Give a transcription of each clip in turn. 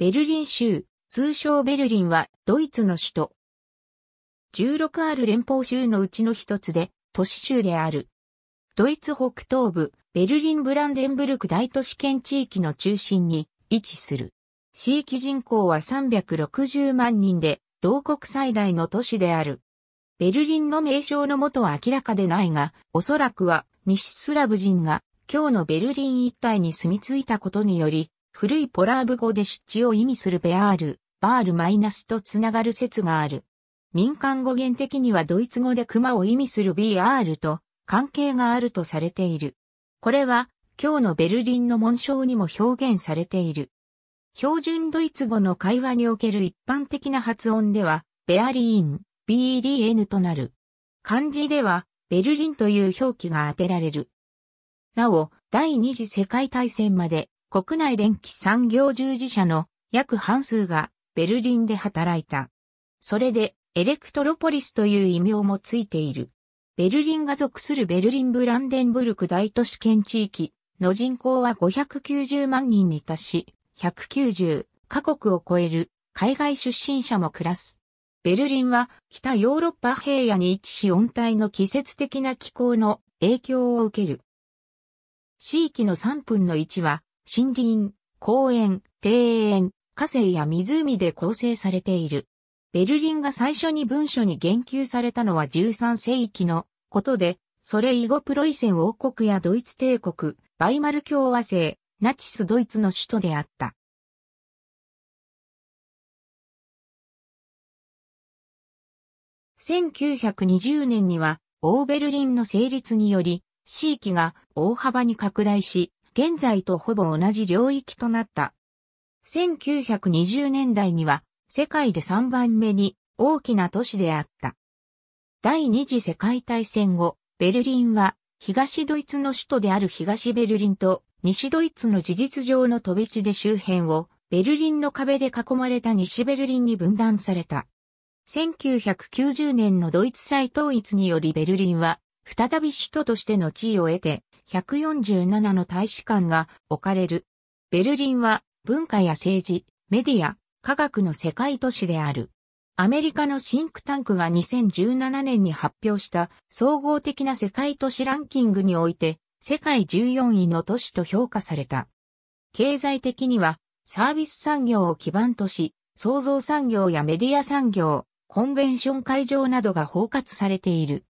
ベルリン州、通称ベルリンはドイツの首都。16ある連邦州のうちの一つで、都市州である。ドイツ北東部、ベルリンブランデンブルク大都市圏地域の中心に位置する。地域人口は360万人で、同国最大の都市である。ベルリンの名称のもとは明らかでないが、おそらくは西スラブ人が今日のベルリン一帯に住み着いたことにより、古いポラーブ語で湿地を意味するベアール、バールマイナスとつながる説がある。民間語源的にはドイツ語で熊を意味する BR と関係があるとされている。これは今日のベルリンの紋章にも表現されている。標準ドイツ語の会話における一般的な発音では、ベアリーン、b e n となる。漢字では、ベルリンという表記が当てられる。なお、第二次世界大戦まで、国内電気産業従事者の約半数がベルリンで働いた。それでエレクトロポリスという異名もついている。ベルリンが属するベルリンブランデンブルク大都市圏地域の人口は590万人に達し、190カ国を超える海外出身者も暮らす。ベルリンは北ヨーロッパ平野に位置し温帯の季節的な気候の影響を受ける。地域の3分の1は森林、公園、庭園、河川や湖で構成されている。ベルリンが最初に文書に言及されたのは13世紀のことで、それ以後プロイセン王国やドイツ帝国、バイマル共和制、ナチスドイツの首都であった。1920年には、オーベルリンの成立により、地域が大幅に拡大し、現在とほぼ同じ領域となった。1920年代には世界で3番目に大きな都市であった。第二次世界大戦後、ベルリンは東ドイツの首都である東ベルリンと西ドイツの事実上の飛び地で周辺をベルリンの壁で囲まれた西ベルリンに分断された。1990年のドイツ再統一によりベルリンは再び首都としての地位を得て147の大使館が置かれる。ベルリンは文化や政治、メディア、科学の世界都市である。アメリカのシンクタンクが2017年に発表した総合的な世界都市ランキングにおいて世界14位の都市と評価された。経済的にはサービス産業を基盤とし、創造産業やメディア産業、コンベンション会場などが包括されている。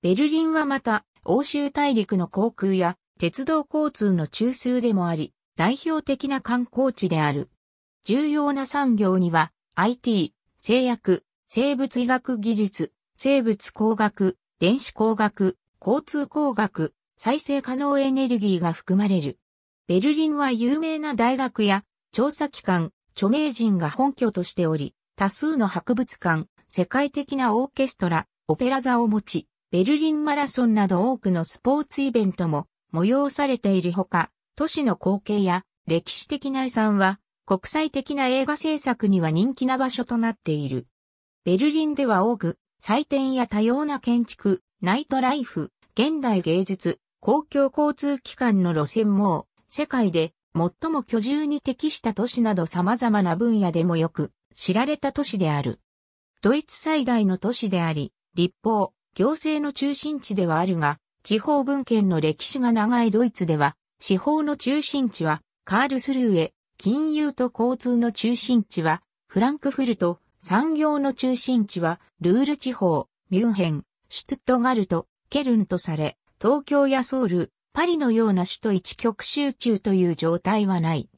ベルリンはまた欧州大陸の航空や鉄道交通の中枢でもあり、代表的な観光地である。重要な産業には IT、製薬、生物医学技術、生物工学、電子工学、交通工学、再生可能エネルギーが含まれる。ベルリンは有名な大学や調査機関、著名人が本拠としており、多数の博物館、世界的なオーケストラ、オペラ座を持ち、ベルリンマラソンなど多くのスポーツイベントも催されているほか、都市の光景や歴史的な遺産は国際的な映画制作には人気な場所となっている。ベルリンでは多く祭典や多様な建築、ナイトライフ、現代芸術、公共交通機関の路線も世界で最も居住に適した都市など様々な分野でもよく知られた都市である。ドイツ最大の都市であり、立法、行政の中心地ではあるが、地方文献の歴史が長いドイツでは、司法の中心地はカールスルーへ、金融と交通の中心地はフランクフルト、産業の中心地はルール地方、ミュンヘン、シュトットガルト、ケルンとされ、東京やソウル、パリのような首都一極集中という状態はない。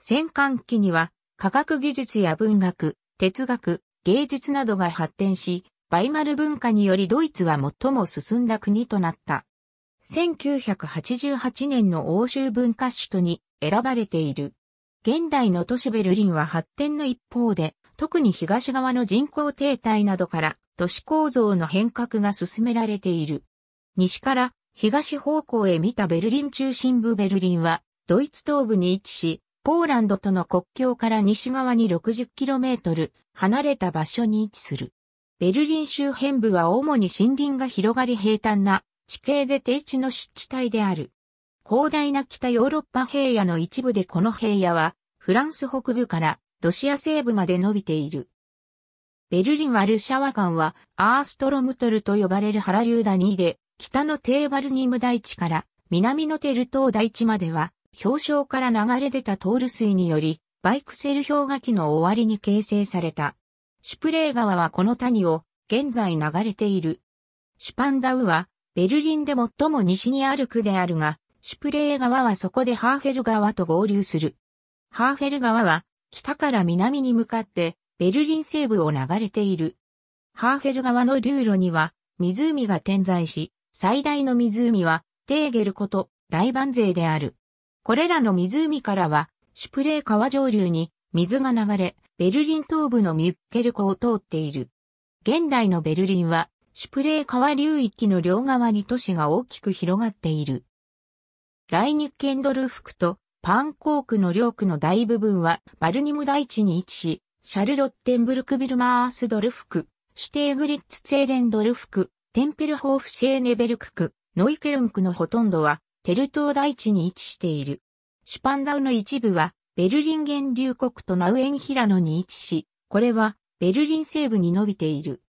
戦艦期には科学技術や文学、哲学、芸術などが発展し、バイマル文化によりドイツは最も進んだ国となった。1988年の欧州文化首都に選ばれている。現代の都市ベルリンは発展の一方で、特に東側の人口停滞などから都市構造の変革が進められている。西から東方向へ見たベルリン中心部ベルリンは、ドイツ東部に位置し、ポーランドとの国境から西側に 60km 離れた場所に位置する。ベルリン周辺部は主に森林が広がり平坦な地形で低地の湿地帯である。広大な北ヨーロッパ平野の一部でこの平野はフランス北部からロシア西部まで伸びている。ベルリン・ワルシャワ間はアーストロムトルと呼ばれるハラリダニーで北のテーバルニム大地から南のテルトー大地までは氷床から流れ出たトール水によりバイクセル氷河期の終わりに形成された。シュプレー川はこの谷を現在流れている。シュパンダウはベルリンで最も西にある区であるが、シュプレー川はそこでハーフェル川と合流する。ハーフェル川は北から南に向かってベルリン西部を流れている。ハーフェル川の流路には湖が点在し、最大の湖はテーゲルこと大万勢である。これらの湖からはシュプレー川上流に水が流れ、ベルリン東部のミュッケル湖を通っている。現代のベルリンは、シュプレー川流域の両側に都市が大きく広がっている。ライニッケンドルフクとパンコークの両区の大部分はバルニム大地に位置し、シャルロッテンブルクビルマースドルフク、シュテーグリッツツェーレンドルフク、テンペルホーフシェーネベルクク、ノイケルンクのほとんどはテルトー大地に位置している。シュパンダウの一部はベルリン源流国とナウエンヒラノに位置し、これはベルリン西部に伸びている。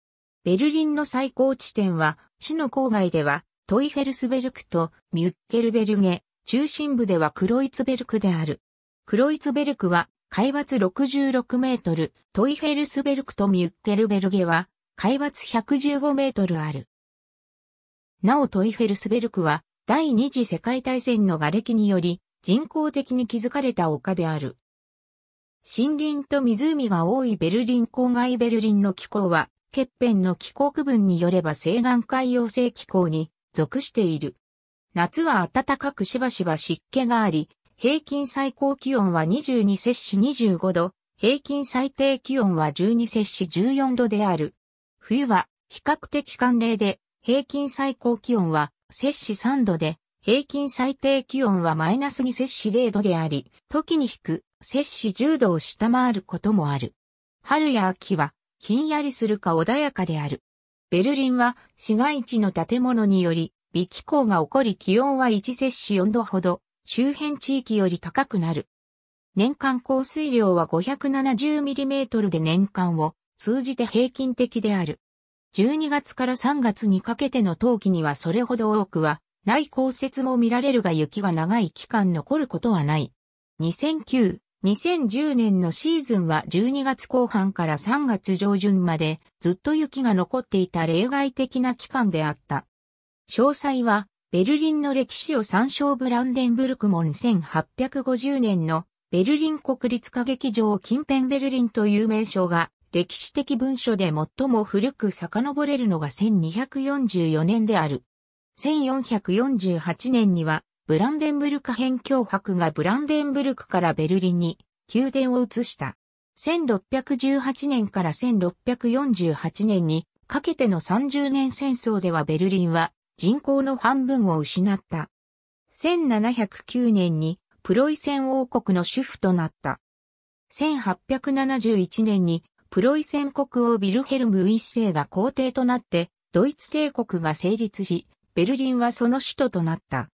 ベルリンの最高地点は、市の郊外ではトイフェルスベルクとミュッケルベルゲ、中心部ではクロイツベルクである。クロイツベルクは海抜66メートル、トイフェルスベルクとミュッケルベルゲは海抜115メートルある。なおトイフェルスベルクは第二次世界大戦の瓦礫により人工的に築かれた丘である。森林と湖が多いベルリン郊外ベルリンの気候は、欠片の気候区分によれば西岸海洋性気候に属している。夏は暖かくしばしば湿気があり、平均最高気温は22摂氏25度、平均最低気温は12摂氏14度である。冬は比較的寒冷で、平均最高気温は摂氏3度で、平均最低気温はマイナス2摂氏0度であり、時に低く摂氏10度を下回ることもある。春や秋は、ひんやりするか穏やかである。ベルリンは市街地の建物により、微気候が起こり気温は1摂氏4度ほど、周辺地域より高くなる。年間降水量は 570mm で年間を通じて平均的である。12月から3月にかけての冬季にはそれほど多くはない降雪も見られるが雪が長い期間残ることはない。2009、2010年のシーズンは12月後半から3月上旬までずっと雪が残っていた例外的な期間であった。詳細はベルリンの歴史を参照ブランデンブルクモン1850年のベルリン国立歌劇場近辺ベルリンという名称が歴史的文書で最も古く遡れるのが1244年である。1448年には、ブランデンブルク辺境博がブランデンブルクからベルリンに宮殿を移した。1618年から1648年にかけての30年戦争ではベルリンは人口の半分を失った。1709年にプロイセン王国の主婦となった。1871年にプロイセン国王ビルヘルム一世が皇帝となってドイツ帝国が成立し、ベルリンはその首都となった。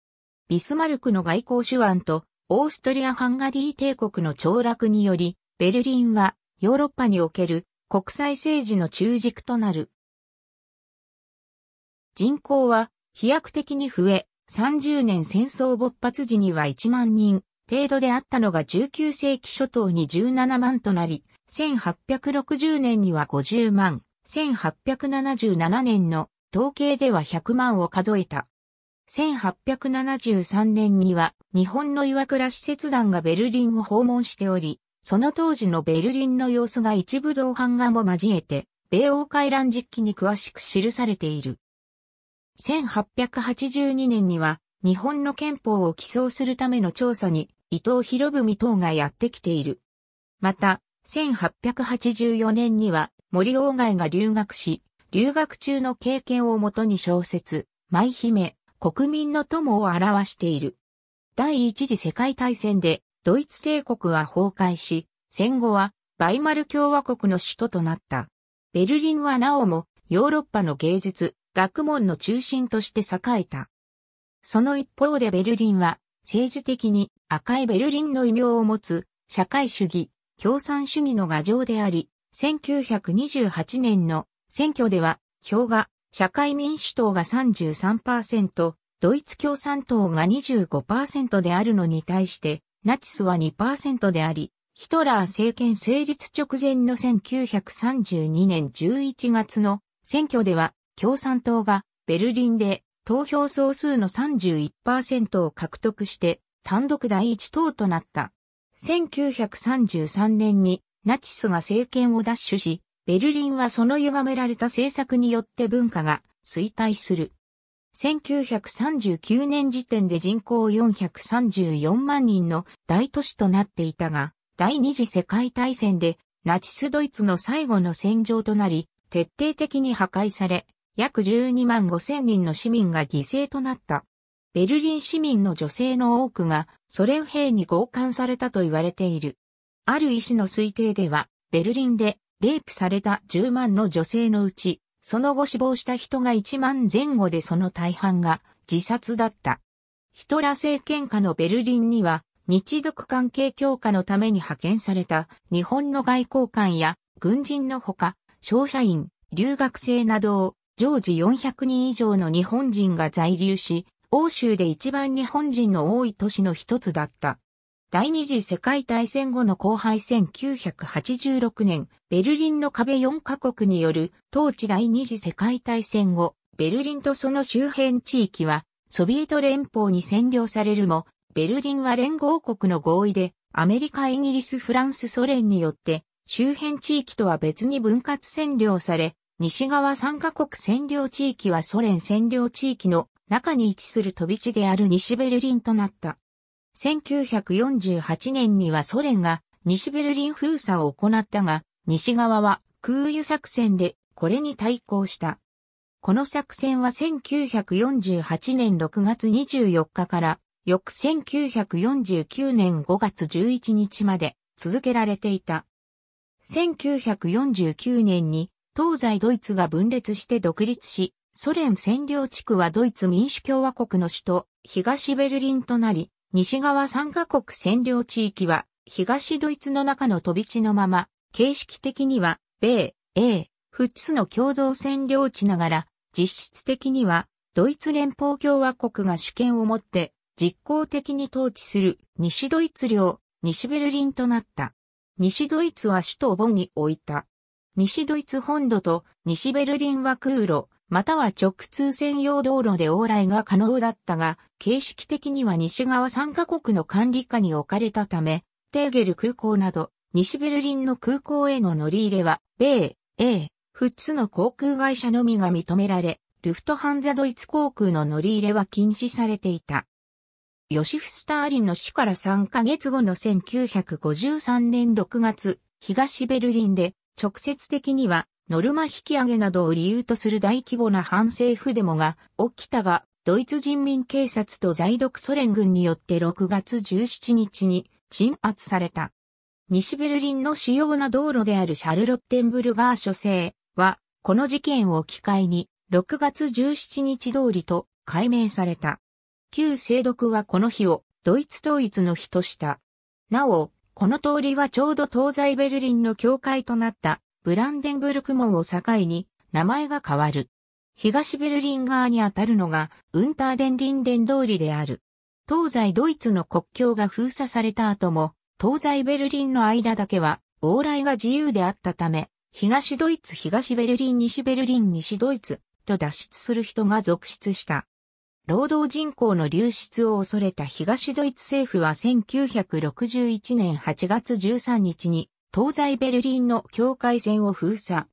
ビスマルクの外交手腕と、オーストリア・ハンガリー帝国の凋落により、ベルリンはヨーロッパにおける国際政治の中軸となる。人口は飛躍的に増え、30年戦争勃発時には1万人程度であったのが19世紀初頭に17万となり、1860年には50万、1877年の統計では100万を数えた。1873年には日本の岩倉使節団がベルリンを訪問しており、その当時のベルリンの様子が一部同伴画も交えて、米欧回覧実記に詳しく記されている。1882年には日本の憲法を起草するための調査に伊藤博文等がやってきている。また、1884年には森外が留学し、留学中の経験をもとに小説、舞姫、国民の友を表している。第一次世界大戦でドイツ帝国は崩壊し、戦後はバイマル共和国の首都となった。ベルリンはなおもヨーロッパの芸術、学問の中心として栄えた。その一方でベルリンは政治的に赤いベルリンの異名を持つ社会主義、共産主義の牙城であり、1928年の選挙では、票が、社会民主党が33%、ドイツ共産党が25%であるのに対して、ナチスは2%であり、ヒトラー政権成立直前の1932年11月の選挙では共産党がベルリンで投票総数の31%を獲得して単独第一党となった。1933年にナチスが政権を奪取し、ベルリンはその歪められた政策によって文化が衰退する。1939年時点で人口434万人の大都市となっていたが、第二次世界大戦でナチスドイツの最後の戦場となり、徹底的に破壊され、約12万5千人の市民が犠牲となった。ベルリン市民の女性の多くがソ連兵に強姦されたと言われている。ある医師の推定では、ベルリンでレイプされた10万の女性のうち、その後死亡した人が1万前後でその大半が自殺だった。ヒトラ政権下のベルリンには、日独関係強化のために派遣された日本の外交官や軍人のほか、商社員、留学生などを常時400人以上の日本人が在留し、欧州で一番日本人の多い都市の一つだった。第二次世界大戦後の後輩1986年、ベルリンの壁4カ国による当地第二次世界大戦後、ベルリンとその周辺地域は、ソビエト連邦に占領されるも、ベルリンは連合国の合意で、アメリカ、イギリス、フランス、ソ連によって、周辺地域とは別に分割占領され、西側3カ国占領地域はソ連占領地域の中に位置する飛び地である西ベルリンとなった。1948年にはソ連が西ベルリン封鎖を行ったが、西側は空輸作戦でこれに対抗した。この作戦は1948年6月24日から翌1949年5月11日まで続けられていた。1949年に東西ドイツが分裂して独立し、ソ連占領地区はドイツ民主共和国の首都東ベルリンとなり、西側参カ国占領地域は、東ドイツの中の飛び地のまま、形式的には、米、英、フッツの共同占領地ながら、実質的には、ドイツ連邦共和国が主権を持って、実効的に統治する西ドイツ領、西ベルリンとなった。西ドイツは首都ボンに置いた。西ドイツ本土と西ベルリンは空路、または直通専用道路で往来が可能だったが、形式的には西側3カ国の管理下に置かれたため、テーゲル空港など、西ベルリンの空港への乗り入れは、米、英、ッツの航空会社のみが認められ、ルフトハンザドイツ航空の乗り入れは禁止されていた。ヨシフ・スターリンの死から3ヶ月後の1953年6月、東ベルリンで直接的にはノルマ引き上げなどを理由とする大規模な反政府デモが起きたが、ドイツ人民警察と在独ソ連軍によって6月17日に鎮圧された。西ベルリンの主要な道路であるシャルロッテンブルガー諸星は、この事件を機会に、6月17日通りと改名された。旧制読はこの日をドイツ統一の日とした。なお、この通りはちょうど東西ベルリンの境界となったブランデンブルク門を境に名前が変わる。東ベルリン側にあたるのがウンターデンリンデン通りである。東西ドイツの国境が封鎖された後も、東西ベルリンの間だけは往来が自由であったため、東ドイツ東ベルリン西ベルリン西ドイツと脱出する人が続出した。労働人口の流出を恐れた東ドイツ政府は1961年8月13日に東西ベルリンの境界線を封鎖。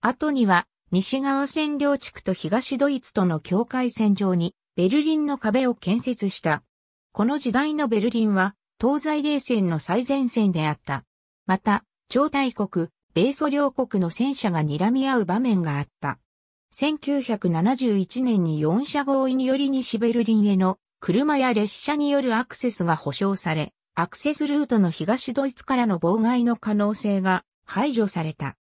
後には、西側占領地区と東ドイツとの境界線上に、ベルリンの壁を建設した。この時代のベルリンは、東西冷戦の最前線であった。また、超大国、米ソ両国の戦車が睨み合う場面があった。1971年に4社合意により西ベルリンへの車や列車によるアクセスが保障され、アクセスルートの東ドイツからの妨害の可能性が排除された。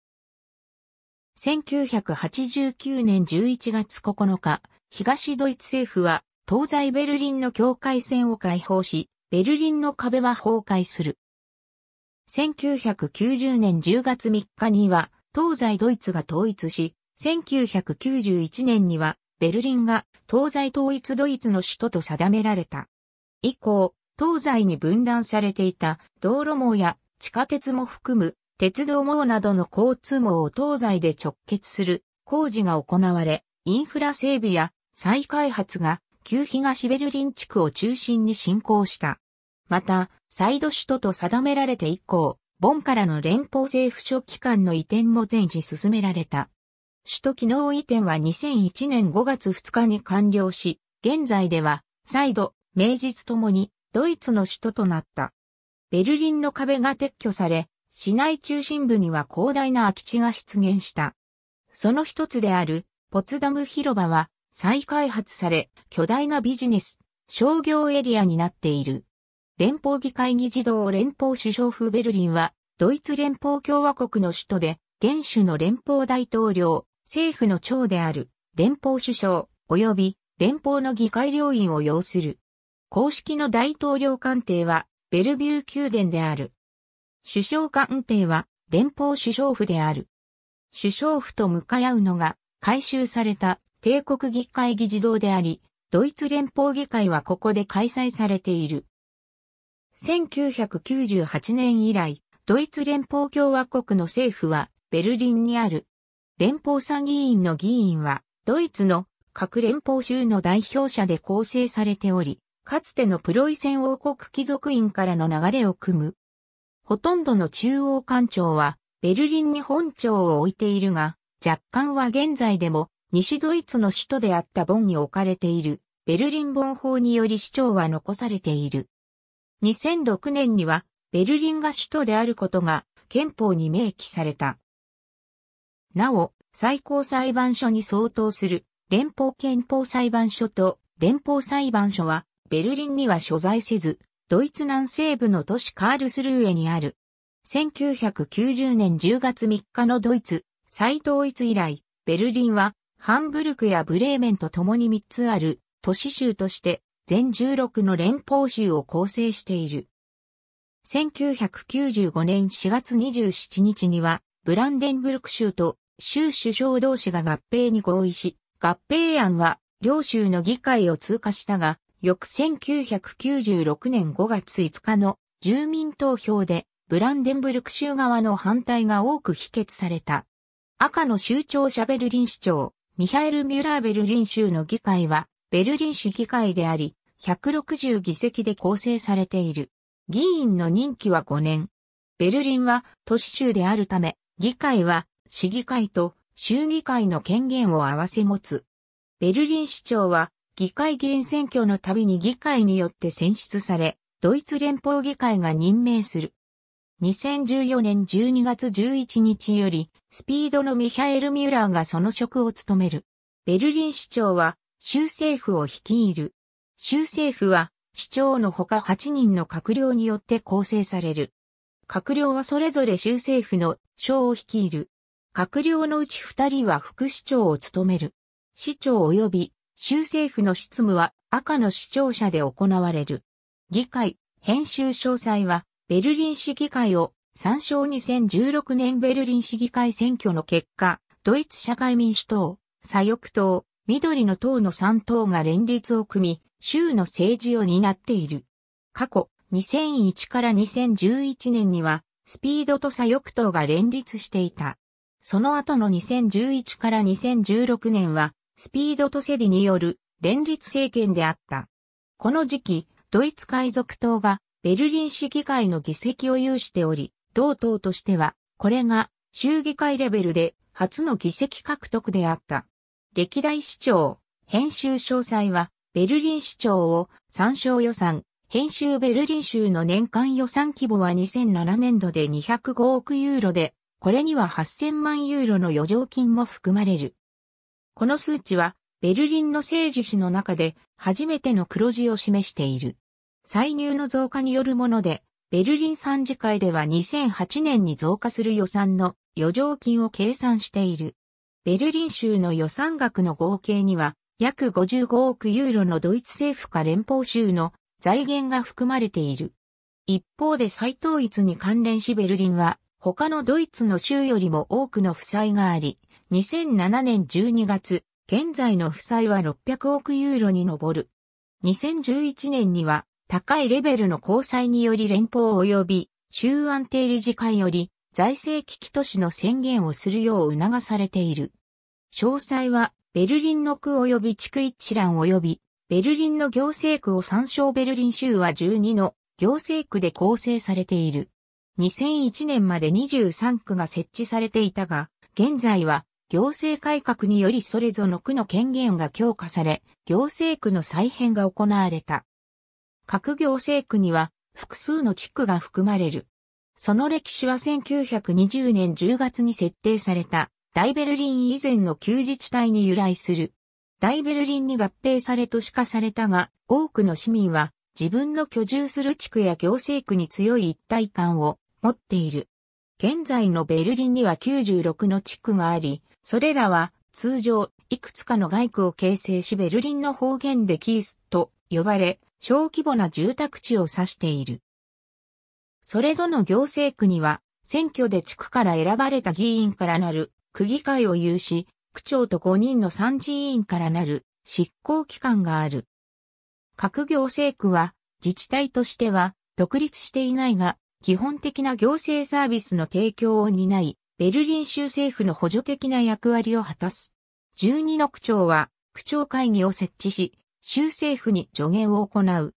1989年11月9日、東ドイツ政府は東西ベルリンの境界線を解放し、ベルリンの壁は崩壊する。1990年10月3日には東西ドイツが統一し、1991年にはベルリンが東西統一ドイツの首都と定められた。以降、東西に分断されていた道路網や地下鉄も含む鉄道網などの交通網を東西で直結する工事が行われ、インフラ整備や再開発が旧東ベルリン地区を中心に進行した。また、サイド首都と定められて以降、ボンからの連邦政府所機関の移転も全時進められた。首都機能移転は2001年5月2日に完了し、現在では、再度、名実ともに、ドイツの首都となった。ベルリンの壁が撤去され、市内中心部には広大な空き地が出現した。その一つである、ポツダム広場は再開発され、巨大なビジネス、商業エリアになっている。連邦議会議事堂連邦首相府ベルリンは、ドイツ連邦共和国の首都で、現首の連邦大統領、政府の長である、連邦首相、及び連邦の議会領員を要する。公式の大統領官邸は、ベルビュー宮殿である。首相官邸は、連邦首相府である。首相府と向かい合うのが、改修された帝国議会議事堂であり、ドイツ連邦議会はここで開催されている。1998年以来、ドイツ連邦共和国の政府はベルリンにある。連邦参議院の議員は、ドイツの各連邦州の代表者で構成されており、かつてのプロイセン王国貴族院からの流れを組む。ほとんどの中央官庁は、ベルリンに本庁を置いているが、若干は現在でも、西ドイツの首都であったボンに置かれている、ベルリン本法により市長は残されている。2006年には、ベルリンが首都であることが、憲法に明記された。なお、最高裁判所に相当する、連邦憲法裁判所と連邦裁判所は、ベルリンには所在せず、ドイツ南西部の都市カールスルーエにある。1990年10月3日のドイツ、再統一以来、ベルリンは、ハンブルクやブレーメンと共に3つある都市州として全16の連邦州を構成している。1995年4月27日にはブランデンブルク州と州首相同士が合併に合意し、合併案は両州の議会を通過したが、翌1996年5月5日の住民投票でブランデンブルク州側の反対が多く否決された。赤の州庁ャベルリン市長、ミハエル・ミュラーベルリン州の議会は、ベルリン市議会であり、160議席で構成されている。議員の任期は5年。ベルリンは都市州であるため、議会は市議会と州議会の権限を合わせ持つ。ベルリン市長は議会議員選挙のたびに議会によって選出され、ドイツ連邦議会が任命する。2014年12月11日より、スピードのミハエル・ミューラーがその職を務める。ベルリン市長は、州政府を率いる。州政府は、市長のほか8人の閣僚によって構成される。閣僚はそれぞれ州政府の省を率いる。閣僚のうち2人は副市長を務める。市長及び州政府の執務は赤の市庁舎で行われる。議会、編集詳細は、ベルリン市議会を参照2016年ベルリン市議会選挙の結果、ドイツ社会民主党、左翼党、緑の党の3党が連立を組み、州の政治を担っている。過去、2001から2011年には、スピードと左翼党が連立していた。その後の2011から2016年は、スピードとセディによる連立政権であった。この時期、ドイツ海賊党がベルリン市議会の議席を有しており、同党としては、これが州議会レベルで初の議席獲得であった。歴代市長、編集詳細は、ベルリン市長を参照予算、編集ベルリン州の年間予算規模は2007年度で205億ユーロで、これには8000万ユーロの余剰金も含まれる。この数値は、ベルリンの政治史の中で初めての黒字を示している。歳入の増加によるもので、ベルリン参事会では2008年に増加する予算の余剰金を計算している。ベルリン州の予算額の合計には、約55億ユーロのドイツ政府か連邦州の財源が含まれている。一方で再統一に関連しベルリンは、他のドイツの州よりも多くの負債があり、2007年12月、現在の負債は600億ユーロに上る。2011年には、高いレベルの交際により連邦及び州安定理事会より財政危機都市の宣言をするよう促されている。詳細はベルリンの区及び地区一覧及びベルリンの行政区を参照ベルリン州は12の行政区で構成されている。2001年まで23区が設置されていたが、現在は行政改革によりそれぞれの区の権限が強化され、行政区の再編が行われた。各行政区には複数の地区が含まれる。その歴史は1920年10月に設定された大ベルリン以前の旧自治体に由来する。大ベルリンに合併され都市化されたが、多くの市民は自分の居住する地区や行政区に強い一体感を持っている。現在のベルリンには96の地区があり、それらは通常いくつかの街区を形成しベルリンの方言でキースと呼ばれ小規模な住宅地を指している。それぞれの行政区には選挙で地区から選ばれた議員からなる区議会を有し、区長と5人の参事委員からなる執行機関がある。各行政区は自治体としては独立していないが基本的な行政サービスの提供を担い、ベルリン州政府の補助的な役割を果たす。12の区長は、区長会議を設置し、州政府に助言を行う。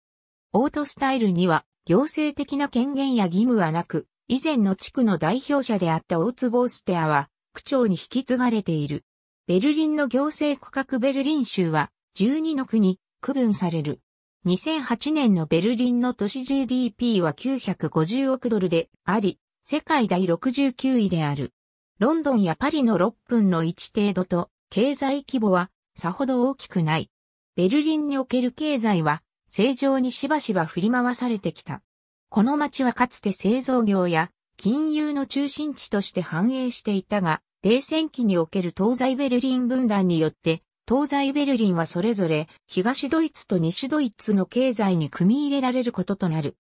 オートスタイルには、行政的な権限や義務はなく、以前の地区の代表者であったオーツボーステアは、区長に引き継がれている。ベルリンの行政区画ベルリン州は、12の区に区分される。2008年のベルリンの都市 GDP は950億ドルであり、世界第69位である。ロンドンやパリの6分の1程度と、経済規模はさほど大きくない。ベルリンにおける経済は、正常にしばしば振り回されてきた。この街はかつて製造業や金融の中心地として繁栄していたが、冷戦期における東西ベルリン分断によって、東西ベルリンはそれぞれ東ドイツと西ドイツの経済に組み入れられることとなる。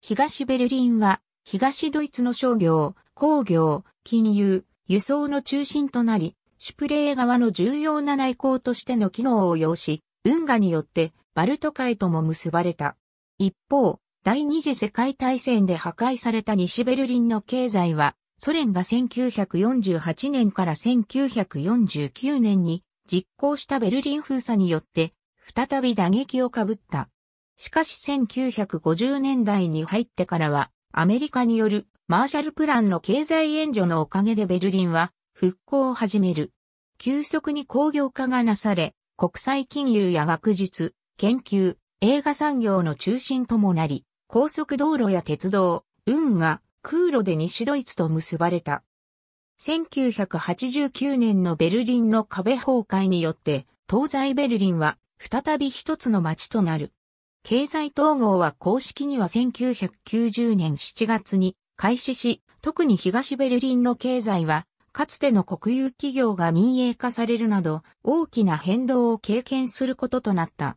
東ベルリンは東ドイツの商業、工業、金融、輸送の中心となり、シュプレー側の重要な内港としての機能を要し、運河によってバルト海とも結ばれた。一方、第二次世界大戦で破壊された西ベルリンの経済は、ソ連が1948年から1949年に実行したベルリン封鎖によって、再び打撃をかぶった。しかし1950年代に入ってからは、アメリカによるマーシャルプランの経済援助のおかげでベルリンは復興を始める。急速に工業化がなされ、国際金融や学術、研究、映画産業の中心ともなり、高速道路や鉄道、運河、空路で西ドイツと結ばれた。1989年のベルリンの壁崩壊によって、東西ベルリンは再び一つの街となる。経済統合は公式には1990年7月に開始し、特に東ベルリンの経済は、かつての国有企業が民営化されるなど、大きな変動を経験することとなった。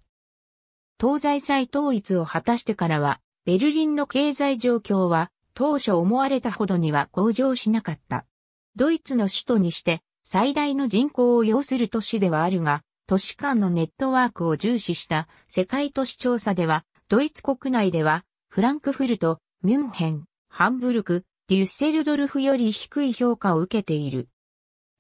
東西再統一を果たしてからは、ベルリンの経済状況は、当初思われたほどには向上しなかった。ドイツの首都にして、最大の人口を要する都市ではあるが、都市間のネットワークを重視した世界都市調査では、ドイツ国内では、フランクフルト、ミュンヘン、ハンブルク、デュッセルドルフより低い評価を受けている。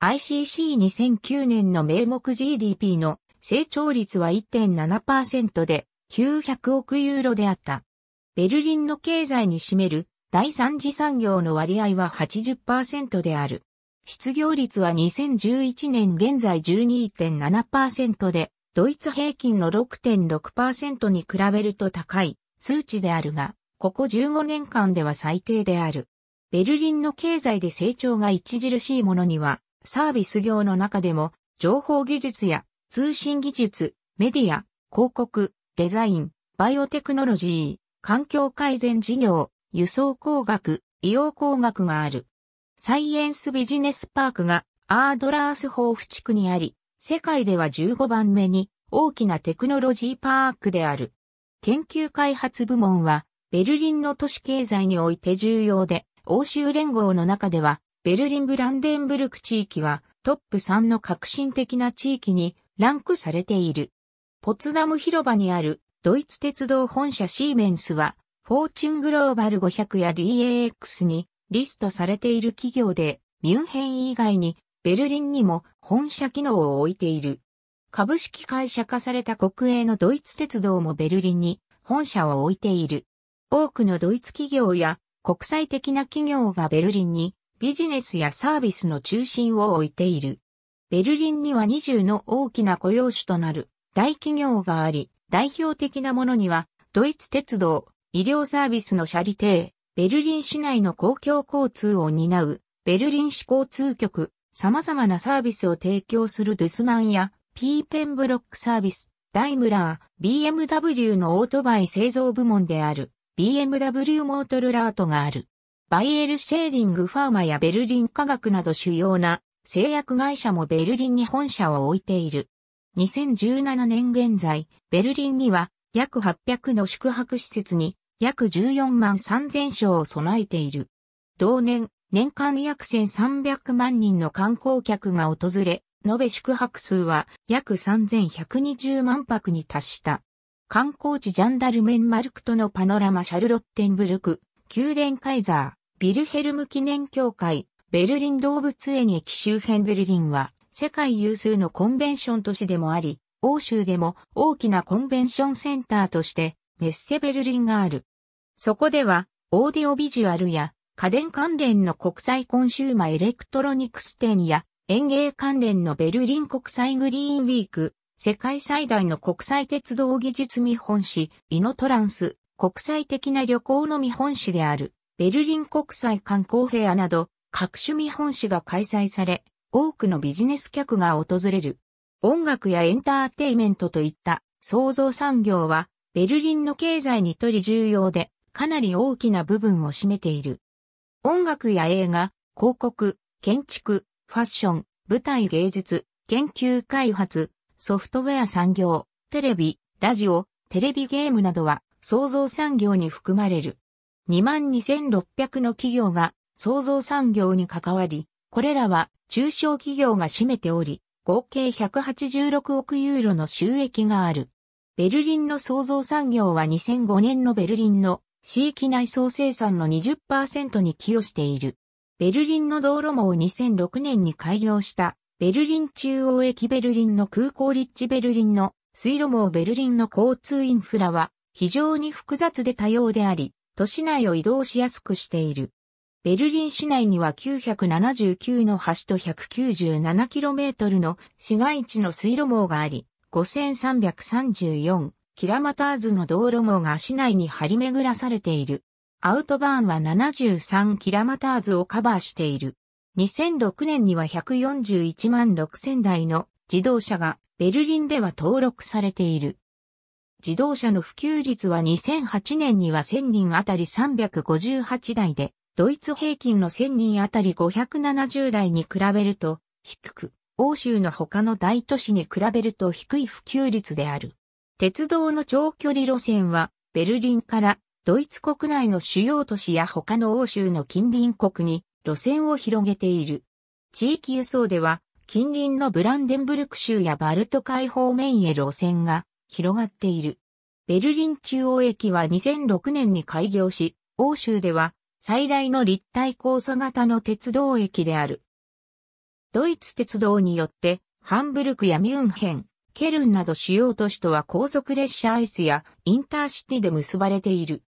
ICC2009 年の名目 GDP の成長率は1.7%で900億ユーロであった。ベルリンの経済に占める第三次産業の割合は80%である。失業率は2011年現在12.7%で、ドイツ平均の6.6%に比べると高い数値であるが、ここ15年間では最低である。ベルリンの経済で成長が著しいものには、サービス業の中でも、情報技術や通信技術、メディア、広告、デザイン、バイオテクノロジー、環境改善事業、輸送工学、医療工学がある。サイエンスビジネスパークがアードラースホーフ地区にあり、世界では15番目に大きなテクノロジーパークである。研究開発部門は、ベルリンの都市経済において重要で、欧州連合の中では、ベルリンブランデンブルク地域はトップ3の革新的な地域にランクされている。ポツダム広場にあるドイツ鉄道本社シーメンスは、フォーチュングローバル500や DAX にリストされている企業で、ミュンヘン以外に、ベルリンにも本社機能を置いている。株式会社化された国営のドイツ鉄道もベルリンに本社を置いている。多くのドイツ企業や国際的な企業がベルリンにビジネスやサービスの中心を置いている。ベルリンには20の大きな雇用種となる大企業があり、代表的なものにはドイツ鉄道、医療サービスのシャリテー、ベルリン市内の公共交通を担う、ベルリン市交通局、様々なサービスを提供するドゥスマンや、ピーペンブロックサービス、ダイムラー、BMW のオートバイ製造部門である、BMW モートルラートがある。バイエルシェーリングファーマやベルリン科学など主要な製薬会社もベルリンに本社を置いている。2017年現在、ベルリンには約800の宿泊施設に約14万3000床を備えている。同年、年間約1300万人の観光客が訪れ、延べ宿泊数は約3120万泊に達した。観光地ジャンダルメンマルクトのパノラマシャルロッテンブルク、宮殿カイザー、ビルヘルム記念協会、ベルリン動物園駅周辺ベルリンは世界有数のコンベンション都市でもあり、欧州でも大きなコンベンションセンターとしてメッセベルリンがある。そこでは、オーディオビジュアルや家電関連の国際コンシューマエレクトロニクス展や園芸関連のベルリン国際グリーンウィーク、世界最大の国際鉄道技術見本市、イノトランス、国際的な旅行の見本市である、ベルリン国際観光フェアなど、各種見本市が開催され、多くのビジネス客が訪れる。音楽やエンターテイメントといった創造産業は、ベルリンの経済にとり重要で、かなり大きな部分を占めている。音楽や映画、広告、建築、ファッション、舞台芸術、研究開発、ソフトウェア産業、テレビ、ラジオ、テレビゲームなどは創造産業に含まれる。22,600の企業が創造産業に関わり、これらは中小企業が占めており、合計186億ユーロの収益がある。ベルリンの創造産業は2005年のベルリンの地域内総生産の20%に寄与している。ベルリンの道路網を2006年に開業したベルリン中央駅ベルリンの空港立地ベルリンの水路網ベルリンの交通インフラは非常に複雑で多様であり、都市内を移動しやすくしている。ベルリン市内には979の橋と 197km の市街地の水路網があり、5334キラマターズの道路網が市内に張り巡らされている。アウトバーンは73キラマターズをカバーしている。2006年には141万6000台の自動車がベルリンでは登録されている。自動車の普及率は2008年には1000人あたり358台で、ドイツ平均の1000人あたり570台に比べると低く、欧州の他の大都市に比べると低い普及率である。鉄道の長距離路線は、ベルリンからドイツ国内の主要都市や他の欧州の近隣国に路線を広げている。地域輸送では、近隣のブランデンブルク州やバルト海方面へ路線が広がっている。ベルリン中央駅は2006年に開業し、欧州では最大の立体交差型の鉄道駅である。ドイツ鉄道によって、ハンブルクやミュンヘン、ケルンなど主要都市とは高速列車アイスやインターシティで結ばれている。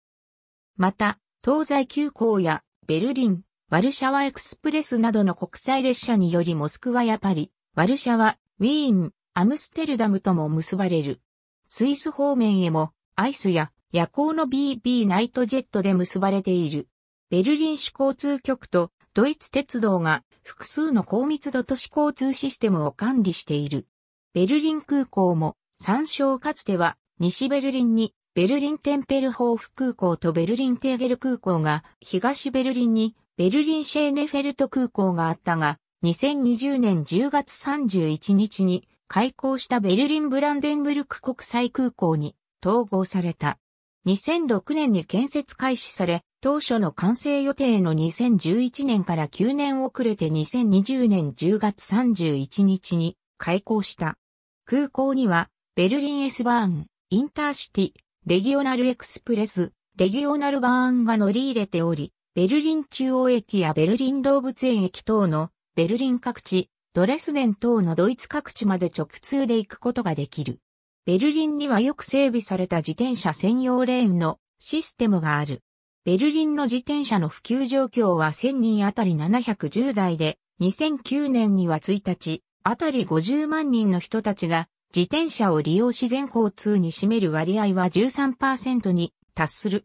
また、東西急行やベルリン、ワルシャワエクスプレスなどの国際列車によりモスクワやパリ、ワルシャワ、ウィーン、アムステルダムとも結ばれる。スイス方面へもアイスや夜行の BB ナイトジェットで結ばれている。ベルリン市交通局とドイツ鉄道が複数の高密度都市交通システムを管理している。ベルリン空港も、参照かつては、西ベルリンに、ベルリンテンペルホーフ空港とベルリンテーゲル空港が、東ベルリンに、ベルリンシェーネフェルト空港があったが、2020年10月31日に、開港したベルリンブランデンブルク国際空港に、統合された。2006年に建設開始され、当初の完成予定の2011年から9年遅れて2020年10月31日に開港した。空港には、ベルリンエスバーン、インターシティ、レギオナルエクスプレス、レギオナルバーンが乗り入れており、ベルリン中央駅やベルリン動物園駅等のベルリン各地、ドレスデン等のドイツ各地まで直通で行くことができる。ベルリンにはよく整備された自転車専用レーンのシステムがある。ベルリンの自転車の普及状況は1000人あたり710台で、2009年には1日、あたり50万人の人たちが自転車を利用し全交通に占める割合は13%に達する。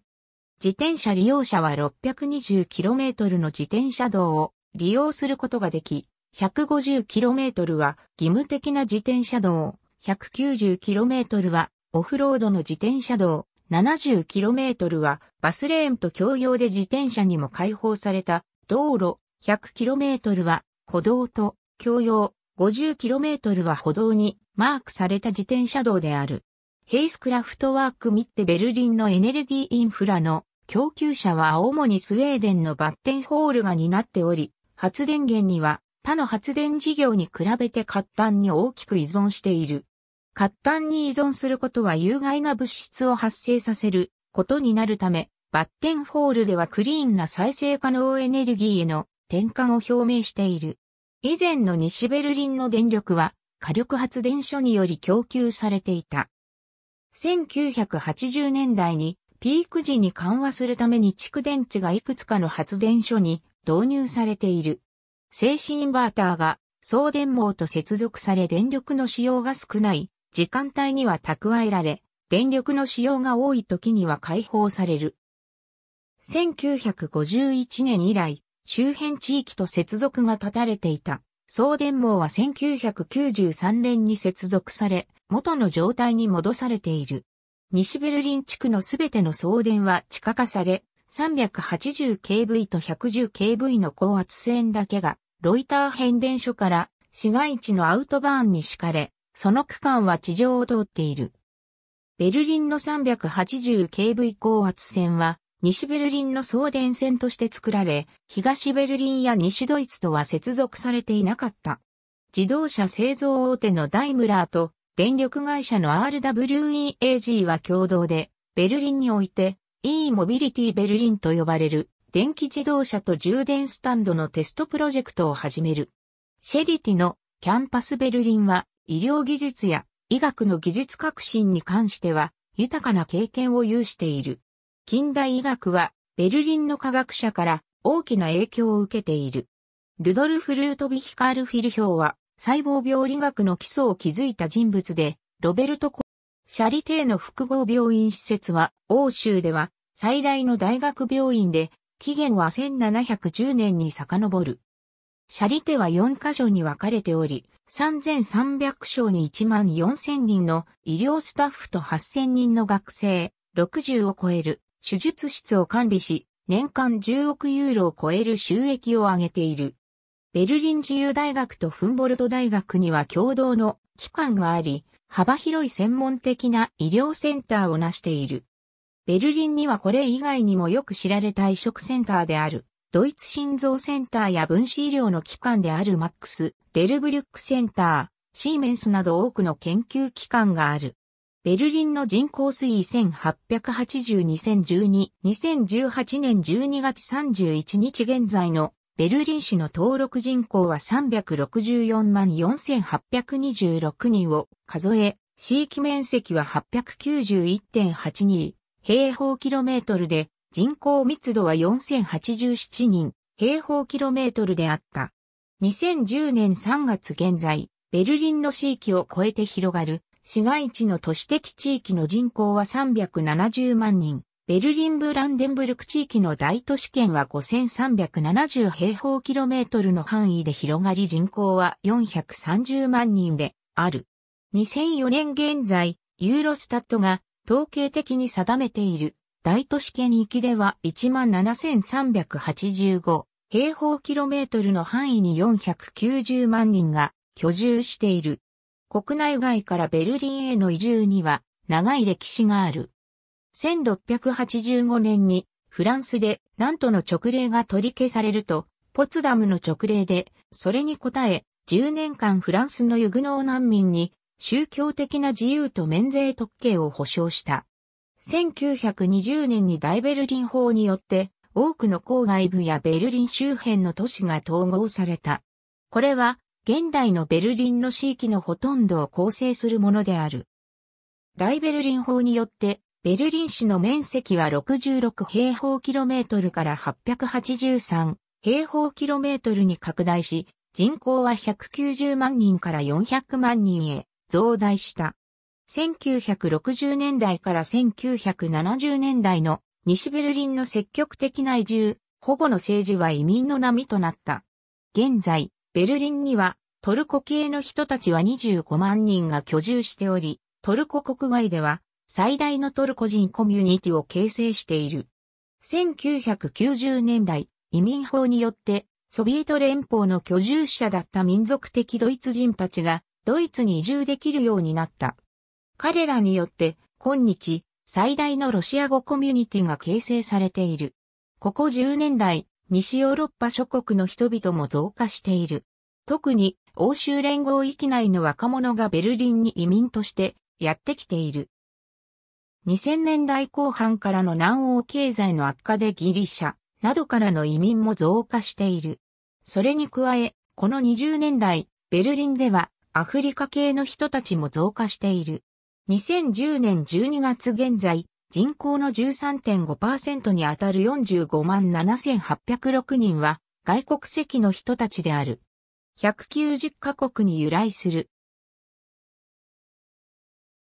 自転車利用者は 620km の自転車道を利用することができ、150km は義務的な自転車道、190km はオフロードの自転車道、70km はバスレーンと共用で自転車にも開放された道路、100km は歩道と共用、50km は歩道にマークされた自転車道である。ヘイスクラフトワークミッテベルリンのエネルギーインフラの供給者は主にスウェーデンのバッテンホールが担っており、発電源には他の発電事業に比べて活端に大きく依存している。活端に依存することは有害な物質を発生させることになるため、バッテンホールではクリーンな再生可能エネルギーへの転換を表明している。以前の西ベルリンの電力は火力発電所により供給されていた。1980年代にピーク時に緩和するために蓄電池がいくつかの発電所に導入されている。静止インバーターが送電網と接続され電力の使用が少ない時間帯には蓄えられ、電力の使用が多い時には解放される。1951年以来、周辺地域と接続が立たれていた。送電網は1993年に接続され、元の状態に戻されている。西ベルリン地区のすべての送電は地下化され、380kV と 110kV の高圧線だけが、ロイター変電所から市街地のアウトバーンに敷かれ、その区間は地上を通っている。ベルリンの 380kV 高圧線は、西ベルリンの送電線として作られ、東ベルリンや西ドイツとは接続されていなかった。自動車製造大手のダイムラーと電力会社の RWEAG は共同で、ベルリンにおいて E モビリティベルリンと呼ばれる電気自動車と充電スタンドのテストプロジェクトを始める。シェリティのキャンパスベルリンは医療技術や医学の技術革新に関しては豊かな経験を有している。近代医学は、ベルリンの科学者から大きな影響を受けている。ルドルフ・ルートヴィヒカール・フィルヒョウは、細胞病理学の基礎を築いた人物で、ロベルト・コシャリテーの複合病院施設は、欧州では最大の大学病院で、期限は1710年に遡る。シャリテは4カ所に分かれており、3300床に1万4000人の医療スタッフと8000人の学生、60を超える手術室を管理し、年間10億ユーロを超える収益を上げている。ベルリン自由大学とフンボルト大学には共同の機関があり、幅広い専門的な医療センターを成している。ベルリンにはこれ以外にもよく知られた移植センターである、ドイツ心臓センターや分子医療の機関であるマックス、デルブリュックセンター、シーメンスなど多くの研究機関がある。ベルリンの人口推移1 8 8 2 0 1 2 2018年12月31日現在のベルリン市の登録人口は364万4826人を数え、地域面積は891.82平方キロメートルで人口密度は4087人平方キロメートルであった。2010年3月現在、ベルリンの地域を超えて広がる市街地の都市的地域の人口は370万人、ベルリンブランデンブルク地域の大都市圏は5370平方キロメートルの範囲で広がり人口は430万人である。2004年現在、ユーロスタットが統計的に定めている大都市圏域では17,385平方キロメートルの範囲に490万人が居住している。国内外からベルリンへの移住には長い歴史がある。1685年にフランスで何との直令が取り消されると、ポツダムの直令で、それに応え、10年間フランスのユグノー難民に宗教的な自由と免税特権を保障した。1920年に大ベルリン法によって多くの郊外部やベルリン周辺の都市が統合された。これは現代のベルリンの地域のほとんどを構成するものである。大ベルリン法によって、ベルリン市の面積は66平方キロメートルから883平方キロメートルに拡大し、人口は190万人から400万人へ増大した。1960年代から1970年代の西ベルリンの積極的な移住、保護の政治は移民の波となった。現在、ベルリンにはトルコ系の人たちは25万人が居住しており、トルコ国外では最大のトルコ人コミュニティを形成している。1990年代、移民法によってソビエト連邦の居住者だった民族的ドイツ人たちがドイツに移住できるようになった。彼らによって今日最大のロシア語コミュニティが形成されている。ここ10年来、西ヨーロッパ諸国の人々も増加している。特に欧州連合域内の若者がベルリンに移民としてやってきている。2000年代後半からの南欧経済の悪化でギリシャなどからの移民も増加している。それに加え、この20年代、ベルリンではアフリカ系の人たちも増加している。2010年12月現在、人口の13.5%にあたる45万7806人は外国籍の人たちである。190カ国に由来する。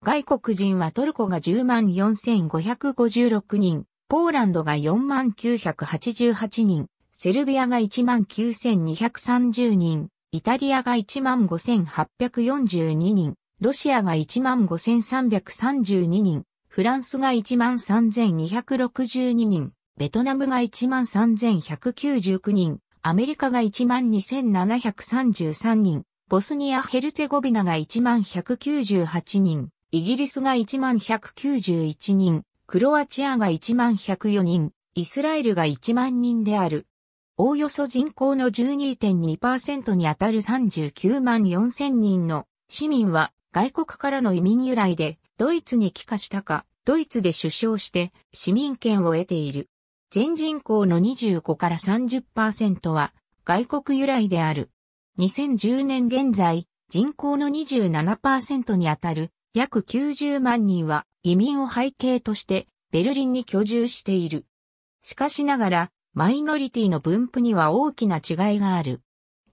外国人はトルコが10万4556人、ポーランドが4万988人、セルビアが1万9230人、イタリアが1万5842人、ロシアが1万5332人、フランスが13,262人、ベトナムが13,199人、アメリカが12,733人、ボスニア・ヘルツェゴビナが1198人、イギリスが1191人、クロアチアが1104人、イスラエルが1万人である。おおよそ人口の12.2%にあたる39万4000人の市民は外国からの移民由来でドイツに帰化したか、ドイツで首相して市民権を得ている。全人口の25から30%は外国由来である。2010年現在、人口の27%にあたる約90万人は移民を背景としてベルリンに居住している。しかしながら、マイノリティの分布には大きな違いがある。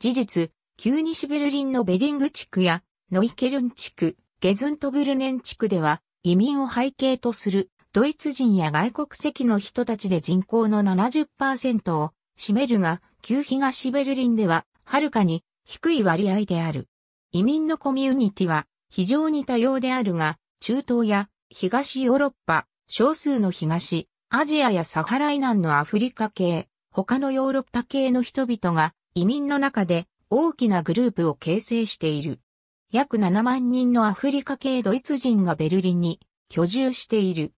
事実、旧西ベルリンのベディング地区やノイケルン地区、ゲズントブルネン地区では、移民を背景とするドイツ人や外国籍の人たちで人口の70%を占めるが、旧東ベルリンでは、はるかに低い割合である。移民のコミュニティは非常に多様であるが、中東や東ヨーロッパ、少数の東、アジアやサハラ以南のアフリカ系、他のヨーロッパ系の人々が移民の中で大きなグループを形成している。約7万人のアフリカ系ドイツ人がベルリンに居住している。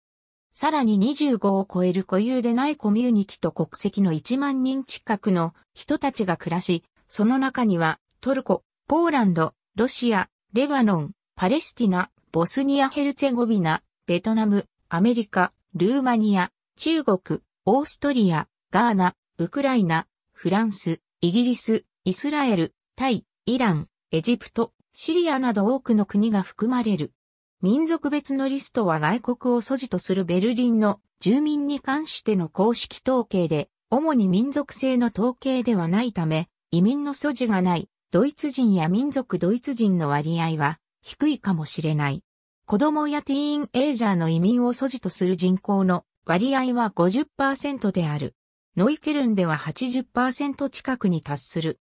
さらに25を超える固有でないコミュニティと国籍の1万人近くの人たちが暮らし、その中にはトルコ、ポーランド、ロシア、レバノン、パレスティナ、ボスニア・ヘルツェゴビナ、ベトナム、アメリカ、ルーマニア、中国、オーストリア、ガーナ、ウクライナ、フランス、イギリス、イスラエル、タイ、イラン、エジプト、シリアなど多くの国が含まれる。民族別のリストは外国を素地とするベルリンの住民に関しての公式統計で、主に民族性の統計ではないため、移民の素地がないドイツ人や民族ドイツ人の割合は低いかもしれない。子供やティーンエイジャーの移民を素地とする人口の割合は50%である。ノイケルンでは80%近くに達する。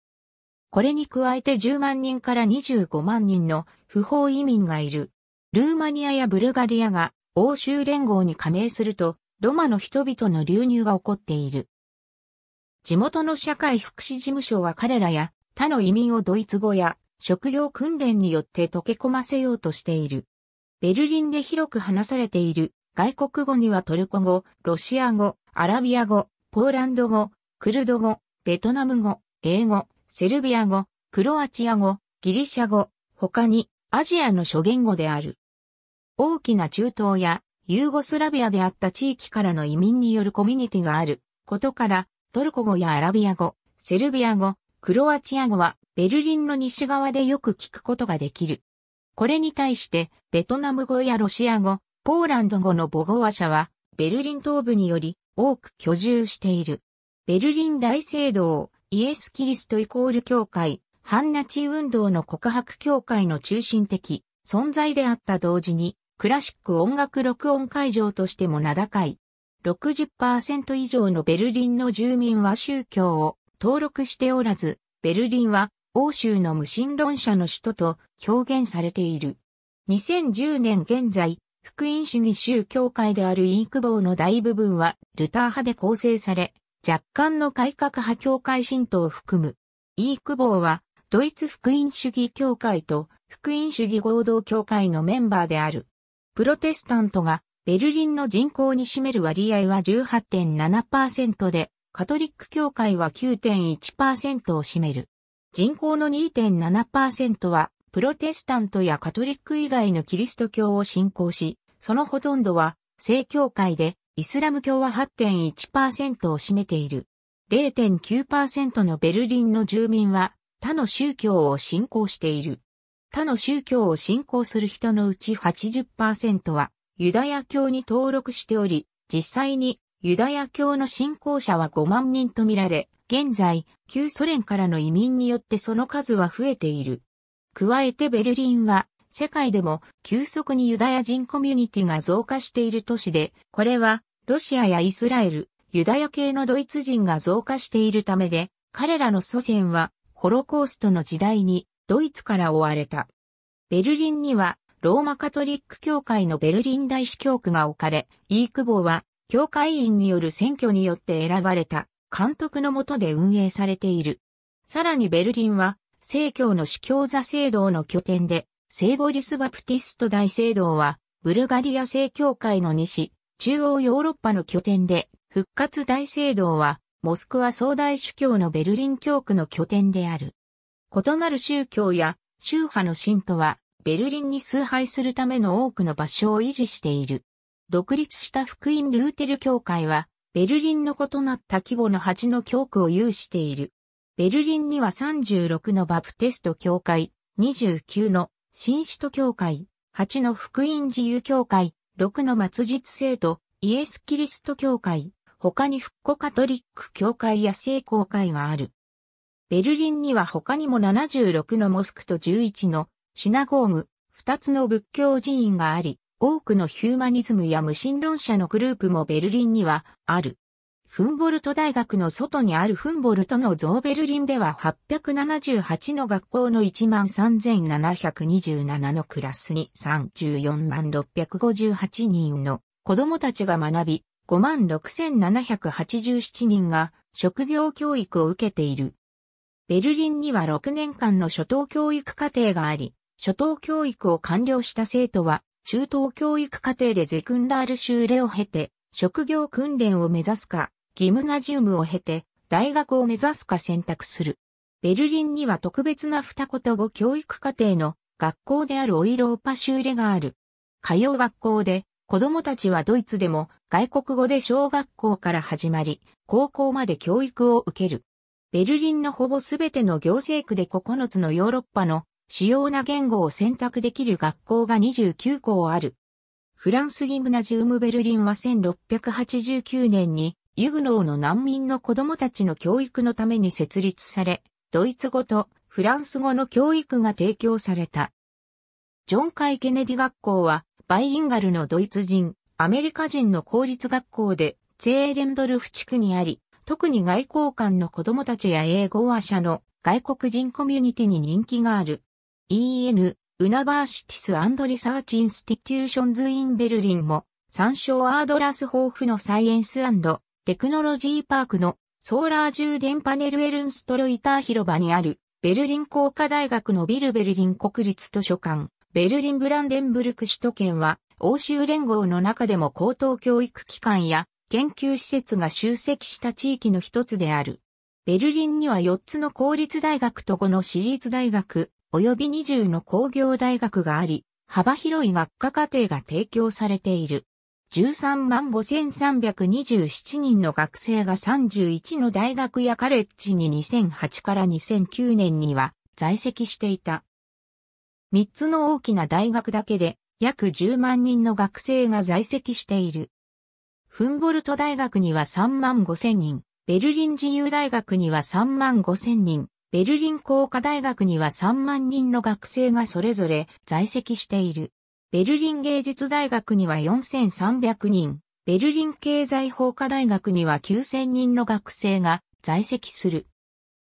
これに加えて10万人から25万人の不法移民がいる。ルーマニアやブルガリアが欧州連合に加盟すると、ロマの人々の流入が起こっている。地元の社会福祉事務所は彼らや他の移民をドイツ語や職業訓練によって溶け込ませようとしている。ベルリンで広く話されている外国語にはトルコ語、ロシア語、アラビア語、ポーランド語、クルド語、ベトナム語、英語、セルビア語、クロアチア語、ギリシャ語、他にアジアの諸言語である。大きな中東やユーゴスラビアであった地域からの移民によるコミュニティがあることから、トルコ語やアラビア語、セルビア語、クロアチア語はベルリンの西側でよく聞くことができる。これに対してベトナム語やロシア語、ポーランド語の母語話者はベルリン東部により多く居住している。ベルリン大聖堂、イエス・キリストイコール教会、ハンナチ運動の告白教会の中心的存在であった同時に、クラシック音楽録音会場としても名高い。60%以上のベルリンの住民は宗教を登録しておらず、ベルリンは欧州の無神論者の首都と表現されている。2010年現在、福音主義宗教会であるイークボーの大部分はルター派で構成され、若干の改革派教会信徒を含む。イークボーは、ドイツ福音主義教会と福音主義合同教会のメンバーである。プロテスタントがベルリンの人口に占める割合は18.7%で、カトリック教会は9.1%を占める。人口の2.7%は、プロテスタントやカトリック以外のキリスト教を信仰し、そのほとんどは、正教会で、イスラム教は8.1%を占めている。0.9%のベルリンの住民は他の宗教を信仰している。他の宗教を信仰する人のうち80%はユダヤ教に登録しており、実際にユダヤ教の信仰者は5万人とみられ、現在、旧ソ連からの移民によってその数は増えている。加えてベルリンは世界でも急速にユダヤ人コミュニティが増加している都市で、これはロシアやイスラエル、ユダヤ系のドイツ人が増加しているためで、彼らの祖先はホロコーストの時代にドイツから追われた。ベルリンにはローマカトリック教会のベルリン大司教区が置かれ、イークボは教会員による選挙によって選ばれた監督のもとで運営されている。さらにベルリンは、正教の司教座制度の拠点で、聖ボリス・バプティスト大聖堂は、ブルガリア正教会の西、中央ヨーロッパの拠点で、復活大聖堂は、モスクワ総大主教のベルリン教区の拠点である。異なる宗教や宗派の信徒は、ベルリンに崇拝するための多くの場所を維持している。独立した福音ルーテル教会は、ベルリンの異なった規模の8の教区を有している。ベルリンには36のバプテスト教会、29の新首都教会、8の福音自由教会、6の末日聖徒、イエス・キリスト教会、他に復古カトリック教会や聖公会がある。ベルリンには他にも76のモスクと11のシナゴーム、2つの仏教寺院があり、多くのヒューマニズムや無神論者のグループもベルリンにはある。フンボルト大学の外にあるフンボルトのゾーベルリンでは878の学校の13,727のクラスに34658人の子供たちが学び、56,787人が職業教育を受けている。ベルリンには6年間の初等教育課程があり、初等教育を完了した生徒は中等教育課程でゼクンダール修レを経て、職業訓練を目指すか、ギムナジウムを経て、大学を目指すか選択する。ベルリンには特別な二言語教育課程の学校であるオイローパシューレがある。通う学校で、子供たちはドイツでも外国語で小学校から始まり、高校まで教育を受ける。ベルリンのほぼすべての行政区で9つのヨーロッパの主要な言語を選択できる学校が29校ある。フランスギムナジウムベルリンは1689年にユグノーの難民の子供たちの教育のために設立され、ドイツ語とフランス語の教育が提供された。ジョン・カイ・ケネディ学校はバイリンガルのドイツ人、アメリカ人の公立学校でツェーレンドルフ地区にあり、特に外交官の子供たちや英語話者の外国人コミュニティに人気がある。EN ウナバーシティス・アンド・リサーチ・インスティテューションズ・イン・ベルリンも、参照アードラス豊富のサイエンステクノロジーパークのソーラー充電パネルエルンストロイター広場にあるベルリン工科大学のビルベルリン国立図書館、ベルリンブランデンブルク首都圏は欧州連合の中でも高等教育機関や研究施設が集積した地域の一つである。ベルリンには4つの公立大学と5の私立大学、及び20の工業大学があり、幅広い学科課程が提供されている。13万5327人の学生が31の大学やカレッジに2008から2009年には在籍していた。3つの大きな大学だけで約10万人の学生が在籍している。フンボルト大学には3万5 0 0 0人、ベルリン自由大学には3万5 0 0 0人、ベルリン工科大学には3万人の学生がそれぞれ在籍している。ベルリン芸術大学には4300人、ベルリン経済法科大学には9000人の学生が在籍する。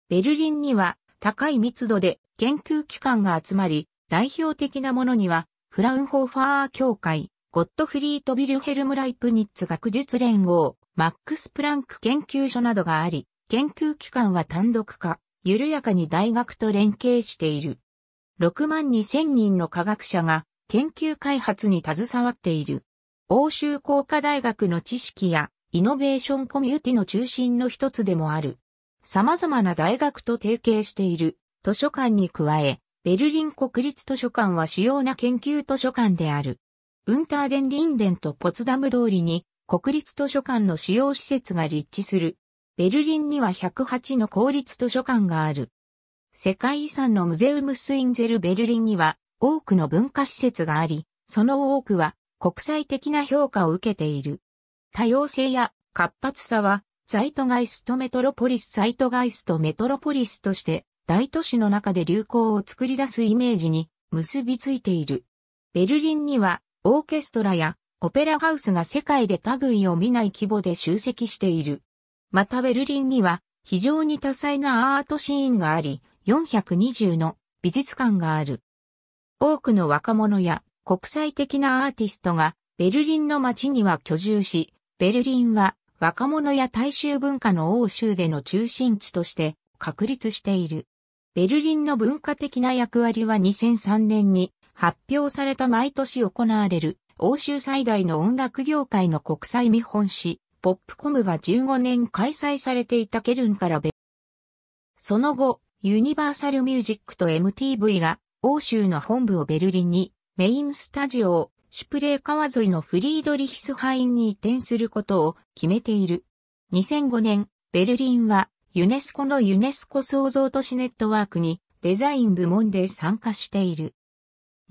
ベルリンには高い密度で研究機関が集まり、代表的なものには、フラウンホーファー協会、ゴッドフリート・ビルヘルム・ライプニッツ学術連合、マックス・プランク研究所などがあり、研究機関は単独化、緩やかに大学と連携している。6万2000人の科学者が研究開発に携わっている。欧州工科大学の知識やイノベーションコミュニティの中心の一つでもある。様々な大学と提携している図書館に加え、ベルリン国立図書館は主要な研究図書館である。ウンターデンリンデンとポツダム通りに国立図書館の主要施設が立地するベルリンには108の公立図書館がある。世界遺産のムゼウムスインゼルベルリンには多くの文化施設があり、その多くは国際的な評価を受けている。多様性や活発さは、ザイトガイストメトロポリス、ザイトガイストメトロポリスとして大都市の中で流行を作り出すイメージに結びついている。ベルリンにはオーケストラやオペラハウスが世界で類を見ない規模で集積している。またベルリンには非常に多彩なアートシーンがあり、420の美術館がある。多くの若者や国際的なアーティストがベルリンの街には居住し、ベルリンは若者や大衆文化の欧州での中心地として確立している。ベルリンの文化的な役割は2003年に発表された毎年行われる欧州最大の音楽業界の国際見本誌ポップコムが15年開催されていたケルンから別。その後、ユニバーサルミュージックと MTV が欧州の本部をベルリンにメインスタジオをシュプレー川沿いのフリードリヒスハインに移転することを決めている。2005年、ベルリンはユネスコのユネスコ創造都市ネットワークにデザイン部門で参加している。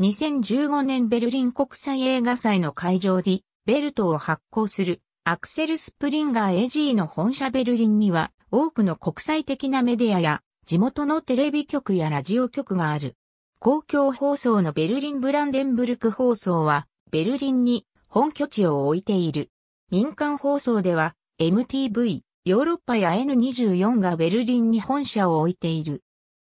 2015年ベルリン国際映画祭の会場でベルトを発行するアクセル・スプリンガー AG の本社ベルリンには多くの国際的なメディアや地元のテレビ局やラジオ局がある。公共放送のベルリン・ブランデンブルク放送はベルリンに本拠地を置いている。民間放送では MTV、ヨーロッパや N24 がベルリンに本社を置いている。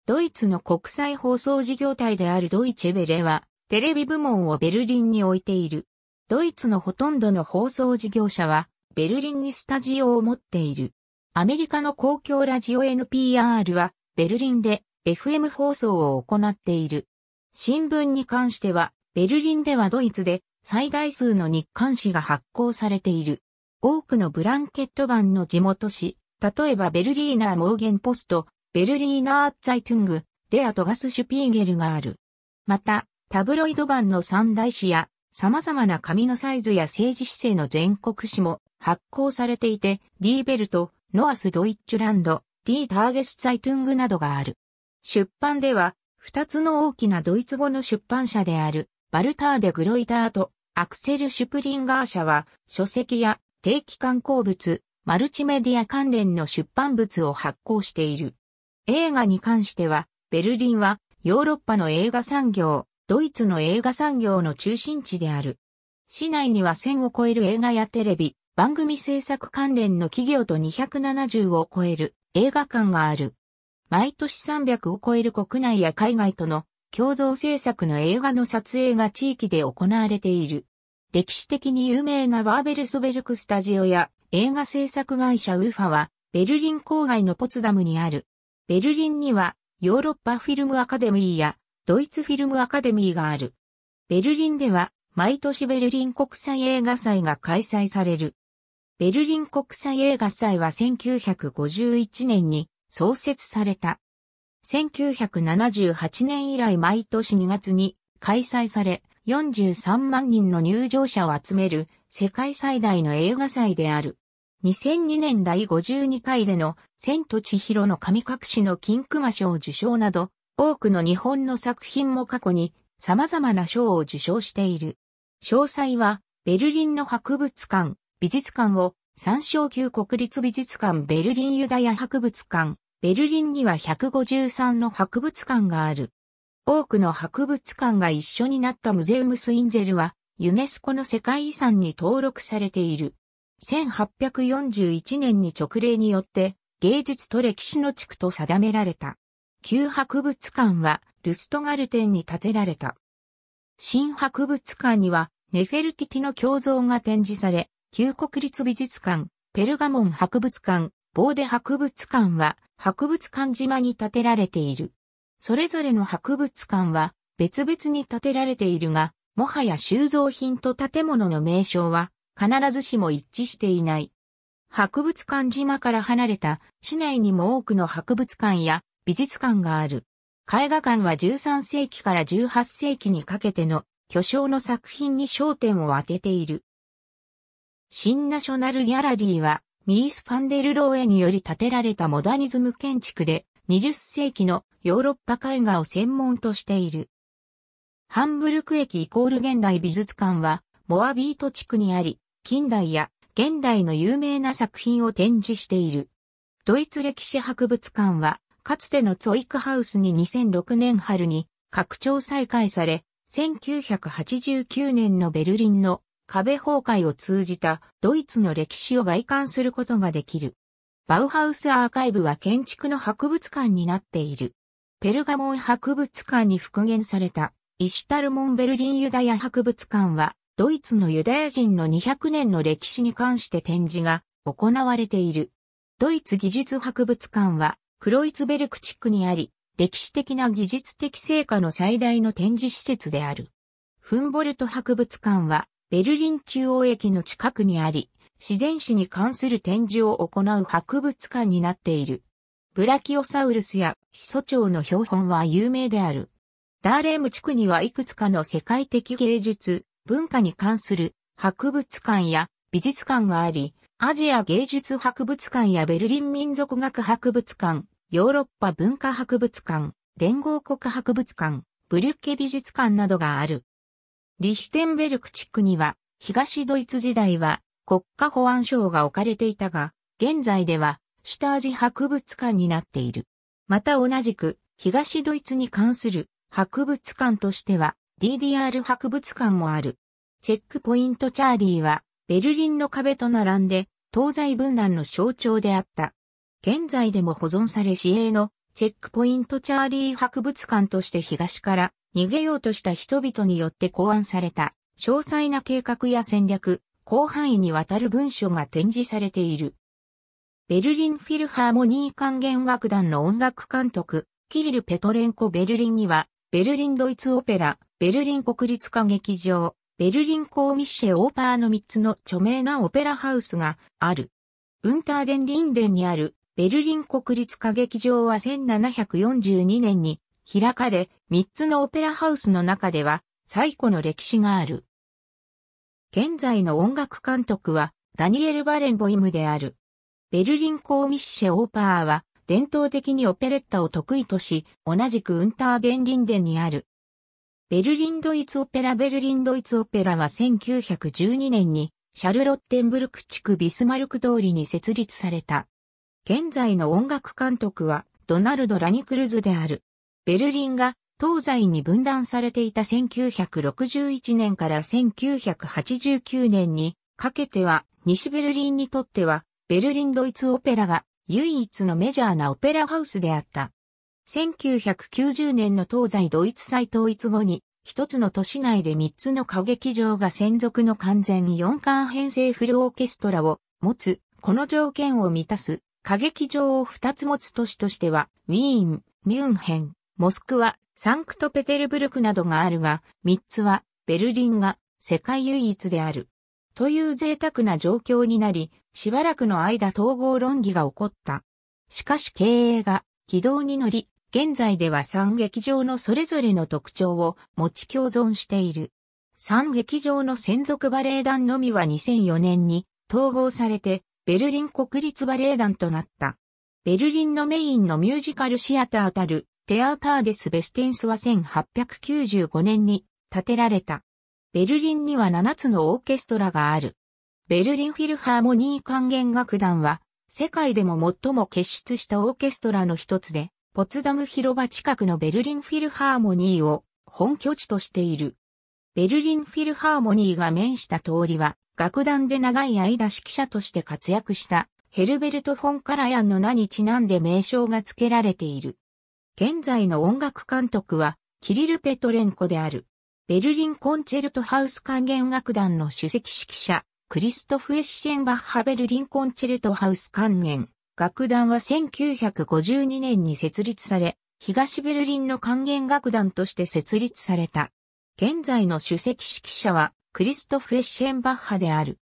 ドイツの国際放送事業体であるドイチェベレはテレビ部門をベルリンに置いている。ドイツのほとんどの放送事業者は、ベルリンにスタジオを持っている。アメリカの公共ラジオ NPR は、ベルリンで FM 放送を行っている。新聞に関しては、ベルリンではドイツで最大数の日刊誌が発行されている。多くのブランケット版の地元紙、例えばベルリーナーモーゲンポスト、ベルリーナーァイトゥング、デアトガスシュピーゲルがある。また、タブロイド版の三大紙や様々な紙のサイズや政治姿勢の全国紙も発行されていて、ディーベルト、ノアス・ドイッチュランド、ディー・ターゲス・ツァイトゥングなどがある。出版では、二つの大きなドイツ語の出版社である、バルター・デ・グロイターとアクセル・シュプリンガー社は、書籍や定期刊行物、マルチメディア関連の出版物を発行している。映画に関しては、ベルリンはヨーロッパの映画産業、ドイツの映画産業の中心地である。市内には1000を超える映画やテレビ、番組制作関連の企業と270を超える映画館がある。毎年300を超える国内や海外との共同制作の映画の撮影が地域で行われている。歴史的に有名なバーベルスベルクスタジオや映画制作会社ウーファはベルリン郊外のポツダムにある。ベルリンにはヨーロッパフィルムアカデミーやドイツフィルムアカデミーがある。ベルリンでは、毎年ベルリン国際映画祭が開催される。ベルリン国際映画祭は1951年に創設された。1978年以来毎年2月に開催され、43万人の入場者を集める世界最大の映画祭である。2002年第52回での千と千尋の神隠しの金熊賞受賞など多くの日本の作品も過去に様々な賞を受賞している。詳細は、ベルリンの博物館、美術館を、参照級国立美術館ベルリンユダヤ博物館、ベルリンには153の博物館がある。多くの博物館が一緒になったムゼウムスインゼルは、ユネスコの世界遺産に登録されている。1841年に直令によって、芸術と歴史の地区と定められた。旧博物館はルストガルテンに建てられた。新博物館にはネフェルティティの胸像が展示され、旧国立美術館、ペルガモン博物館、ボーデ博物館は博物館島に建てられている。それぞれの博物館は別々に建てられているが、もはや収蔵品と建物の名称は必ずしも一致していない。博物館島から離れた市内にも多くの博物館や美術館がある。絵画館は13世紀から18世紀にかけての巨匠の作品に焦点を当てている。新ナショナルギャラリーは、ミース・ファンデル・ローエにより建てられたモダニズム建築で、20世紀のヨーロッパ絵画を専門としている。ハンブルク駅イコール現代美術館は、モアビート地区にあり、近代や現代の有名な作品を展示している。ドイツ歴史博物館は、かつてのツォイクハウスに2006年春に拡張再開され、1989年のベルリンの壁崩壊を通じたドイツの歴史を外観することができる。バウハウスアーカイブは建築の博物館になっている。ペルガモン博物館に復元されたイシュタルモンベルリンユダヤ博物館はドイツのユダヤ人の200年の歴史に関して展示が行われている。ドイツ技術博物館はクロイツベルク地区にあり、歴史的な技術的成果の最大の展示施設である。フンボルト博物館は、ベルリン中央駅の近くにあり、自然史に関する展示を行う博物館になっている。ブラキオサウルスやヒソチョウの標本は有名である。ダーレーム地区にはいくつかの世界的芸術、文化に関する博物館や美術館があり、アジア芸術博物館やベルリン民族学博物館、ヨーロッパ文化博物館、連合国博物館、ブリュッケ美術館などがある。リヒテンベルク地区には、東ドイツ時代は国家保安省が置かれていたが、現在では下味博物館になっている。また同じく、東ドイツに関する博物館としては、DDR 博物館もある。チェックポイントチャーリーは、ベルリンの壁と並んで、東西分断の象徴であった。現在でも保存され市営のチェックポイントチャーリー博物館として東から逃げようとした人々によって考案された詳細な計画や戦略、広範囲にわたる文書が展示されている。ベルリンフィルハーモニー管弦楽団の音楽監督、キリル・ペトレンコ・ベルリンには、ベルリンドイツオペラ、ベルリン国立歌劇場、ベルリンコーミッシェ・オーパーの3つの著名なオペラハウスがある。ウンターデン・リンデンにあるベルリン国立歌劇場は1742年に開かれ、3つのオペラハウスの中では最古の歴史がある。現在の音楽監督はダニエル・バレンボイムである。ベルリンコーミッシェ・オーパーは伝統的にオペレッタを得意とし、同じくウンターデン・リンデンにあるベルリンドイツオペラベルリンドイツオペラは1912年にシャルロッテンブルク地区ビスマルク通りに設立された。現在の音楽監督はドナルド・ラニクルズである。ベルリンが東西に分断されていた1961年から1989年にかけては西ベルリンにとってはベルリンドイツオペラが唯一のメジャーなオペラハウスであった。1990年の東西ドイツ再統一後に、一つの都市内で三つの歌劇場が専属の完全四冠編成フルオーケストラを持つ、この条件を満たす歌劇場を二つ持つ都市としては、ウィーン、ミュンヘン、モスクワ、サンクトペテルブルクなどがあるが、三つは、ベルリンが世界唯一である。という贅沢な状況になり、しばらくの間統合論議が起こった。しかし経営が軌道に乗り、現在では3劇場のそれぞれの特徴を持ち共存している。3劇場の専属バレエ団のみは2004年に統合されてベルリン国立バレエ団となった。ベルリンのメインのミュージカルシアターたるテアーターデス・ベステンスは1895年に建てられた。ベルリンには7つのオーケストラがある。ベルリンフィルハーモニー管弦楽団は世界でも最も傑出したオーケストラの一つで、ポツダム広場近くのベルリンフィルハーモニーを本拠地としている。ベルリンフィルハーモニーが面した通りは、楽団で長い間指揮者として活躍したヘルベルト・フォン・カラヤンの名にちなんで名称が付けられている。現在の音楽監督はキリル・ペトレンコである。ベルリンコンチェルトハウス管弦楽団の主席指揮者、クリストフ・エッシェンバッハベルリンコンチェルトハウス管弦楽団は1952年に設立され、東ベルリンの還元楽団として設立された。現在の主席指揮者はクリストフ・エッシェンバッハである。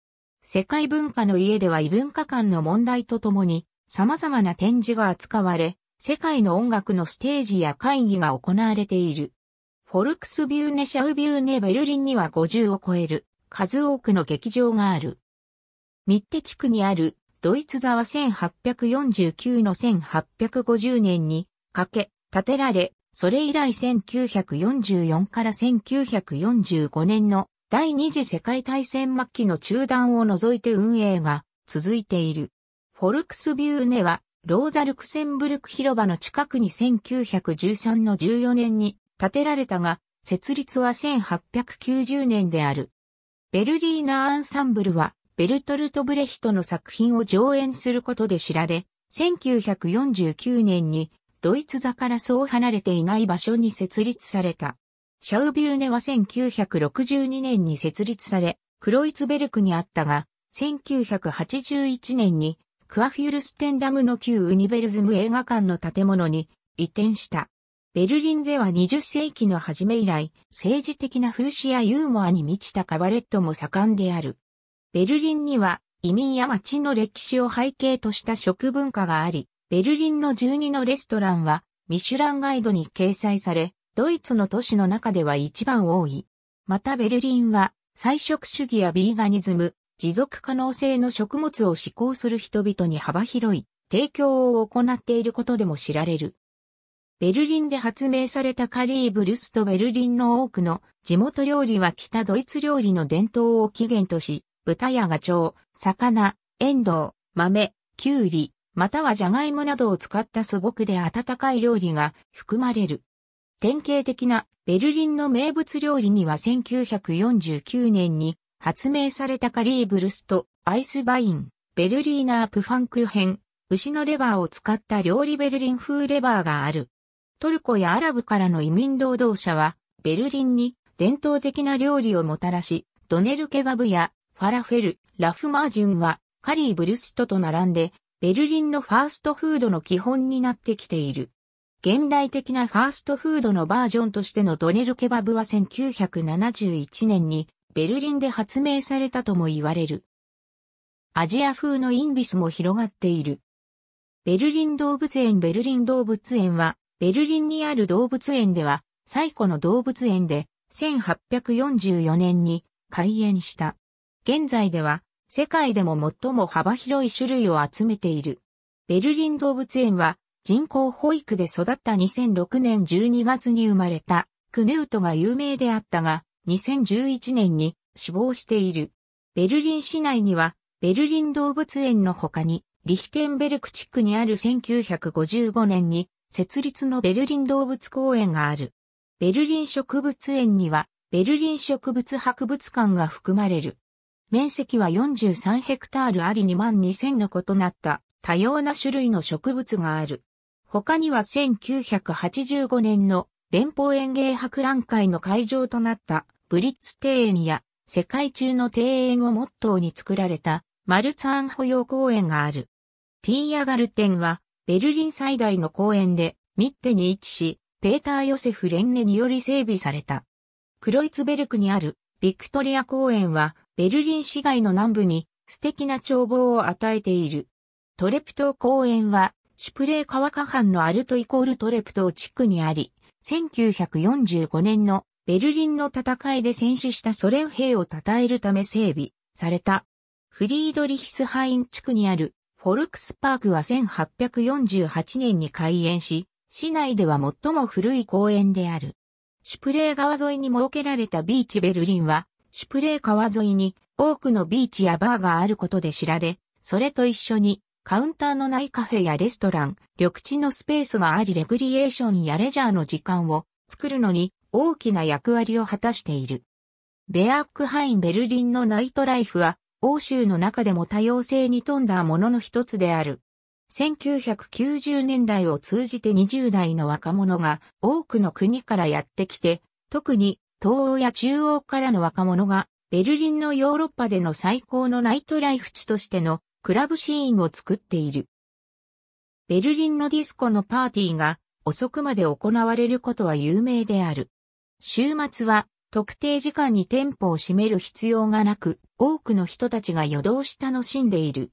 世界文化の家では異文化間の問題とともに様々な展示が扱われ、世界の音楽のステージや会議が行われている。フォルクスビューネ・シャウビューネ・ベルリンには50を超える数多くの劇場がある。ミッテ地区にあるドイツ座は1849の1850年にかけ建てられ、それ以来1944から1945年の第二次世界大戦末期の中断を除いて運営が続いている。フォルクスビューネはローザ・ルクセンブルク広場の近くに1913の14年に建てられたが、設立は1890年である。ベルリーナ・アンサンブルはベルトルト・ブレヒトの作品を上演することで知られ、1949年にドイツ座からそう離れていない場所に設立された。シャウビューネは1962年に設立され、クロイツベルクにあったが、1981年にクアフュルステンダムの旧ウニベルズム映画館の建物に移転した。ベルリンでは20世紀の初め以来、政治的な風刺やユーモアに満ちたカバレットも盛んである。ベルリンには移民や町の歴史を背景とした食文化があり、ベルリンの12のレストランはミシュランガイドに掲載され、ドイツの都市の中では一番多い。またベルリンは菜食主義やビーガニズム、持続可能性の食物を施行する人々に幅広い提供を行っていることでも知られる。ベルリンで発明されたカリーブルスとベルリンの多くの地元料理は北ドイツ料理の伝統を起源とし、豚やガチョウ、魚、エンドウ、豆、キュウリ、またはジャガイモなどを使った素朴で温かい料理が含まれる。典型的なベルリンの名物料理には1949年に発明されたカリーブルスト、アイスバイン、ベルリーナープファンク編、牛のレバーを使った料理ベルリン風レバーがある。トルコやアラブからの移民労働者は、ベルリンに伝統的な料理をもたらし、ドネルケバブやファラフェル、ラフマージュンは、カリーブルストと並んで、ベルリンのファーストフードの基本になってきている。現代的なファーストフードのバージョンとしてのドネルケバブは1971年にベルリンで発明されたとも言われる。アジア風のインビスも広がっている。ベルリン動物園ベルリン動物園は、ベルリンにある動物園では、最古の動物園で1844年に開園した。現在では世界でも最も幅広い種類を集めている。ベルリン動物園は人工保育で育った2006年12月に生まれたクヌートが有名であったが2011年に死亡している。ベルリン市内にはベルリン動物園の他にリヒテンベルク地区にある1955年に設立のベルリン動物公園がある。ベルリン植物園にはベルリン植物博物館が含まれる。面積は43ヘクタールあり2万2000の異なった多様な種類の植物がある。他には1985年の連邦園芸博覧会の会場となったブリッツ庭園や世界中の庭園をモットーに作られたマルツァーン保養公園がある。ティーヤガルテンはベルリン最大の公園でミッテに位置し、ペーター・ヨセフ・レンネにより整備された。クロイツベルクにあるビクトリア公園はベルリン市街の南部に素敵な眺望を与えている。トレプト公園は、シュプレー川下藩のアルトイコールトレプト地区にあり、1945年のベルリンの戦いで戦死したソ連兵を称えるため整備された。フリードリヒスハイン地区にあるフォルクスパークは1848年に開園し、市内では最も古い公園である。シュプレー川沿いに設けられたビーチベルリンは、シュプレー川沿いに多くのビーチやバーがあることで知られ、それと一緒にカウンターのないカフェやレストラン、緑地のスペースがありレクリエーションやレジャーの時間を作るのに大きな役割を果たしている。ベアックハインベルリンのナイトライフは欧州の中でも多様性に富んだものの一つである。1990年代を通じて20代の若者が多くの国からやってきて、特に東欧や中央からの若者が、ベルリンのヨーロッパでの最高のナイトライフ地としてのクラブシーンを作っている。ベルリンのディスコのパーティーが遅くまで行われることは有名である。週末は特定時間に店舗を閉める必要がなく、多くの人たちが夜通し楽しんでいる。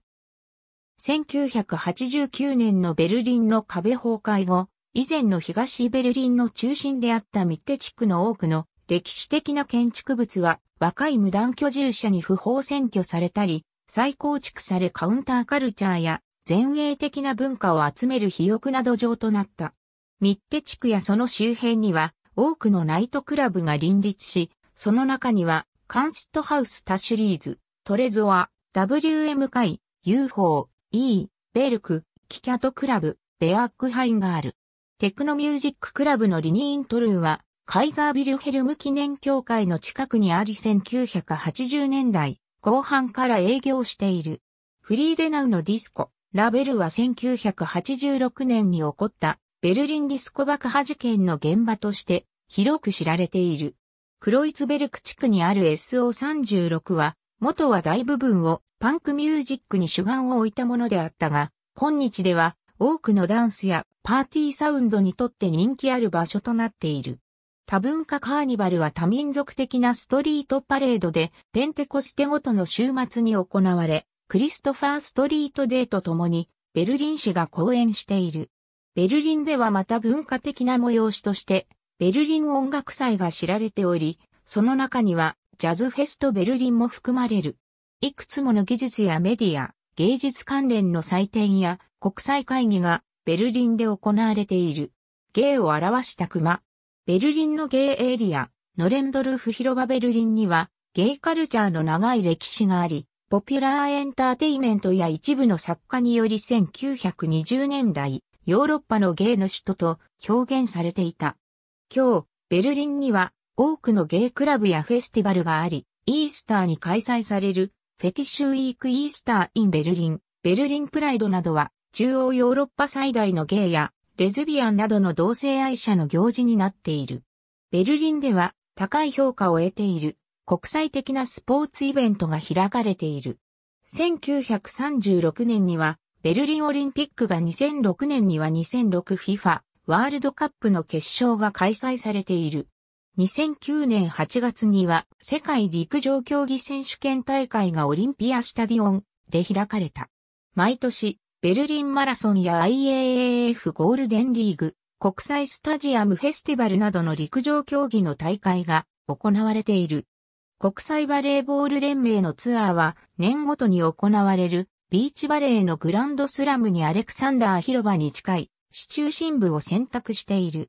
1989年のベルリンの壁崩壊後、以前の東ベルリンの中心であったミッテ地区の多くの歴史的な建築物は若い無断居住者に不法占拠されたり、再構築されカウンターカルチャーや前衛的な文化を集める肥沃な土壌となった。ミッテ地区やその周辺には多くのナイトクラブが林立し、その中にはカンスットハウスタシュリーズ、トレゾア、WM 会、UFO、E、ベルク、キキャトクラブ、ベアックハイがある。テクノミュージッククラブのリニーントルーはカイザービルヘルム記念協会の近くにあり1980年代後半から営業している。フリーデナウのディスコ、ラベルは1986年に起こったベルリンディスコ爆破事件の現場として広く知られている。クロイツベルク地区にある SO36 は、元は大部分をパンクミュージックに主眼を置いたものであったが、今日では多くのダンスやパーティーサウンドにとって人気ある場所となっている。多文化カーニバルは多民族的なストリートパレードで、ペンテコステごとの週末に行われ、クリストファーストリートデーとともに、ベルリン市が講演している。ベルリンではまた文化的な催しとして、ベルリン音楽祭が知られており、その中には、ジャズフェストベルリンも含まれる。いくつもの技術やメディア、芸術関連の祭典や国際会議がベルリンで行われている。芸を表した熊、ベルリンのゲイエリア、ノレンドルフ広場ベルリンには、ゲイカルチャーの長い歴史があり、ポピュラーエンターテイメントや一部の作家により1920年代、ヨーロッパのゲイの首都と表現されていた。今日、ベルリンには多くのゲイクラブやフェスティバルがあり、イースターに開催されるフェティッシュウィークイースターインベルリン、ベルリンプライドなどは中央ヨーロッパ最大のゲイやレズビアンなどの同性愛者の行事になっている。ベルリンでは高い評価を得ている国際的なスポーツイベントが開かれている。1936年にはベルリンオリンピックが2006年には 2006FIFA ワールドカップの決勝が開催されている。2009年8月には世界陸上競技選手権大会がオリンピアスタディオンで開かれた。毎年ベルリンマラソンや IAAF ゴールデンリーグ、国際スタジアムフェスティバルなどの陸上競技の大会が行われている。国際バレーボール連盟のツアーは年ごとに行われるビーチバレーのグランドスラムにアレクサンダー広場に近い市中心部を選択している。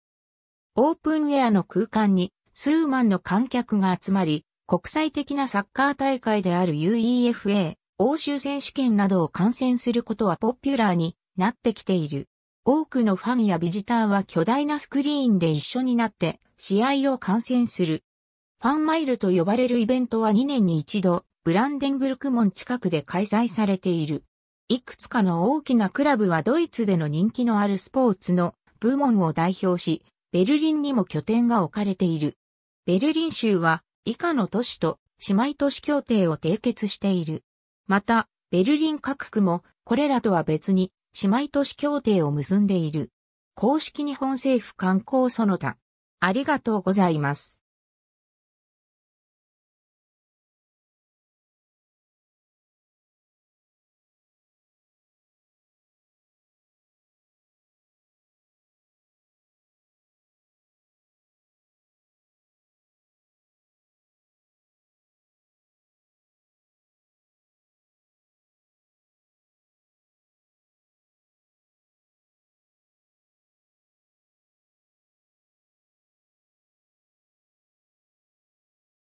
オープンウェアの空間に数万の観客が集まり、国際的なサッカー大会である UEFA 欧州選手権などを観戦することはポピュラーになってきている。多くのファンやビジターは巨大なスクリーンで一緒になって試合を観戦する。ファンマイルと呼ばれるイベントは2年に一度、ブランデンブルク門近くで開催されている。いくつかの大きなクラブはドイツでの人気のあるスポーツの部門を代表し、ベルリンにも拠点が置かれている。ベルリン州は以下の都市と姉妹都市協定を締結している。また、ベルリン各区も、これらとは別に、姉妹都市協定を結んでいる。公式日本政府観光その他。ありがとうございます。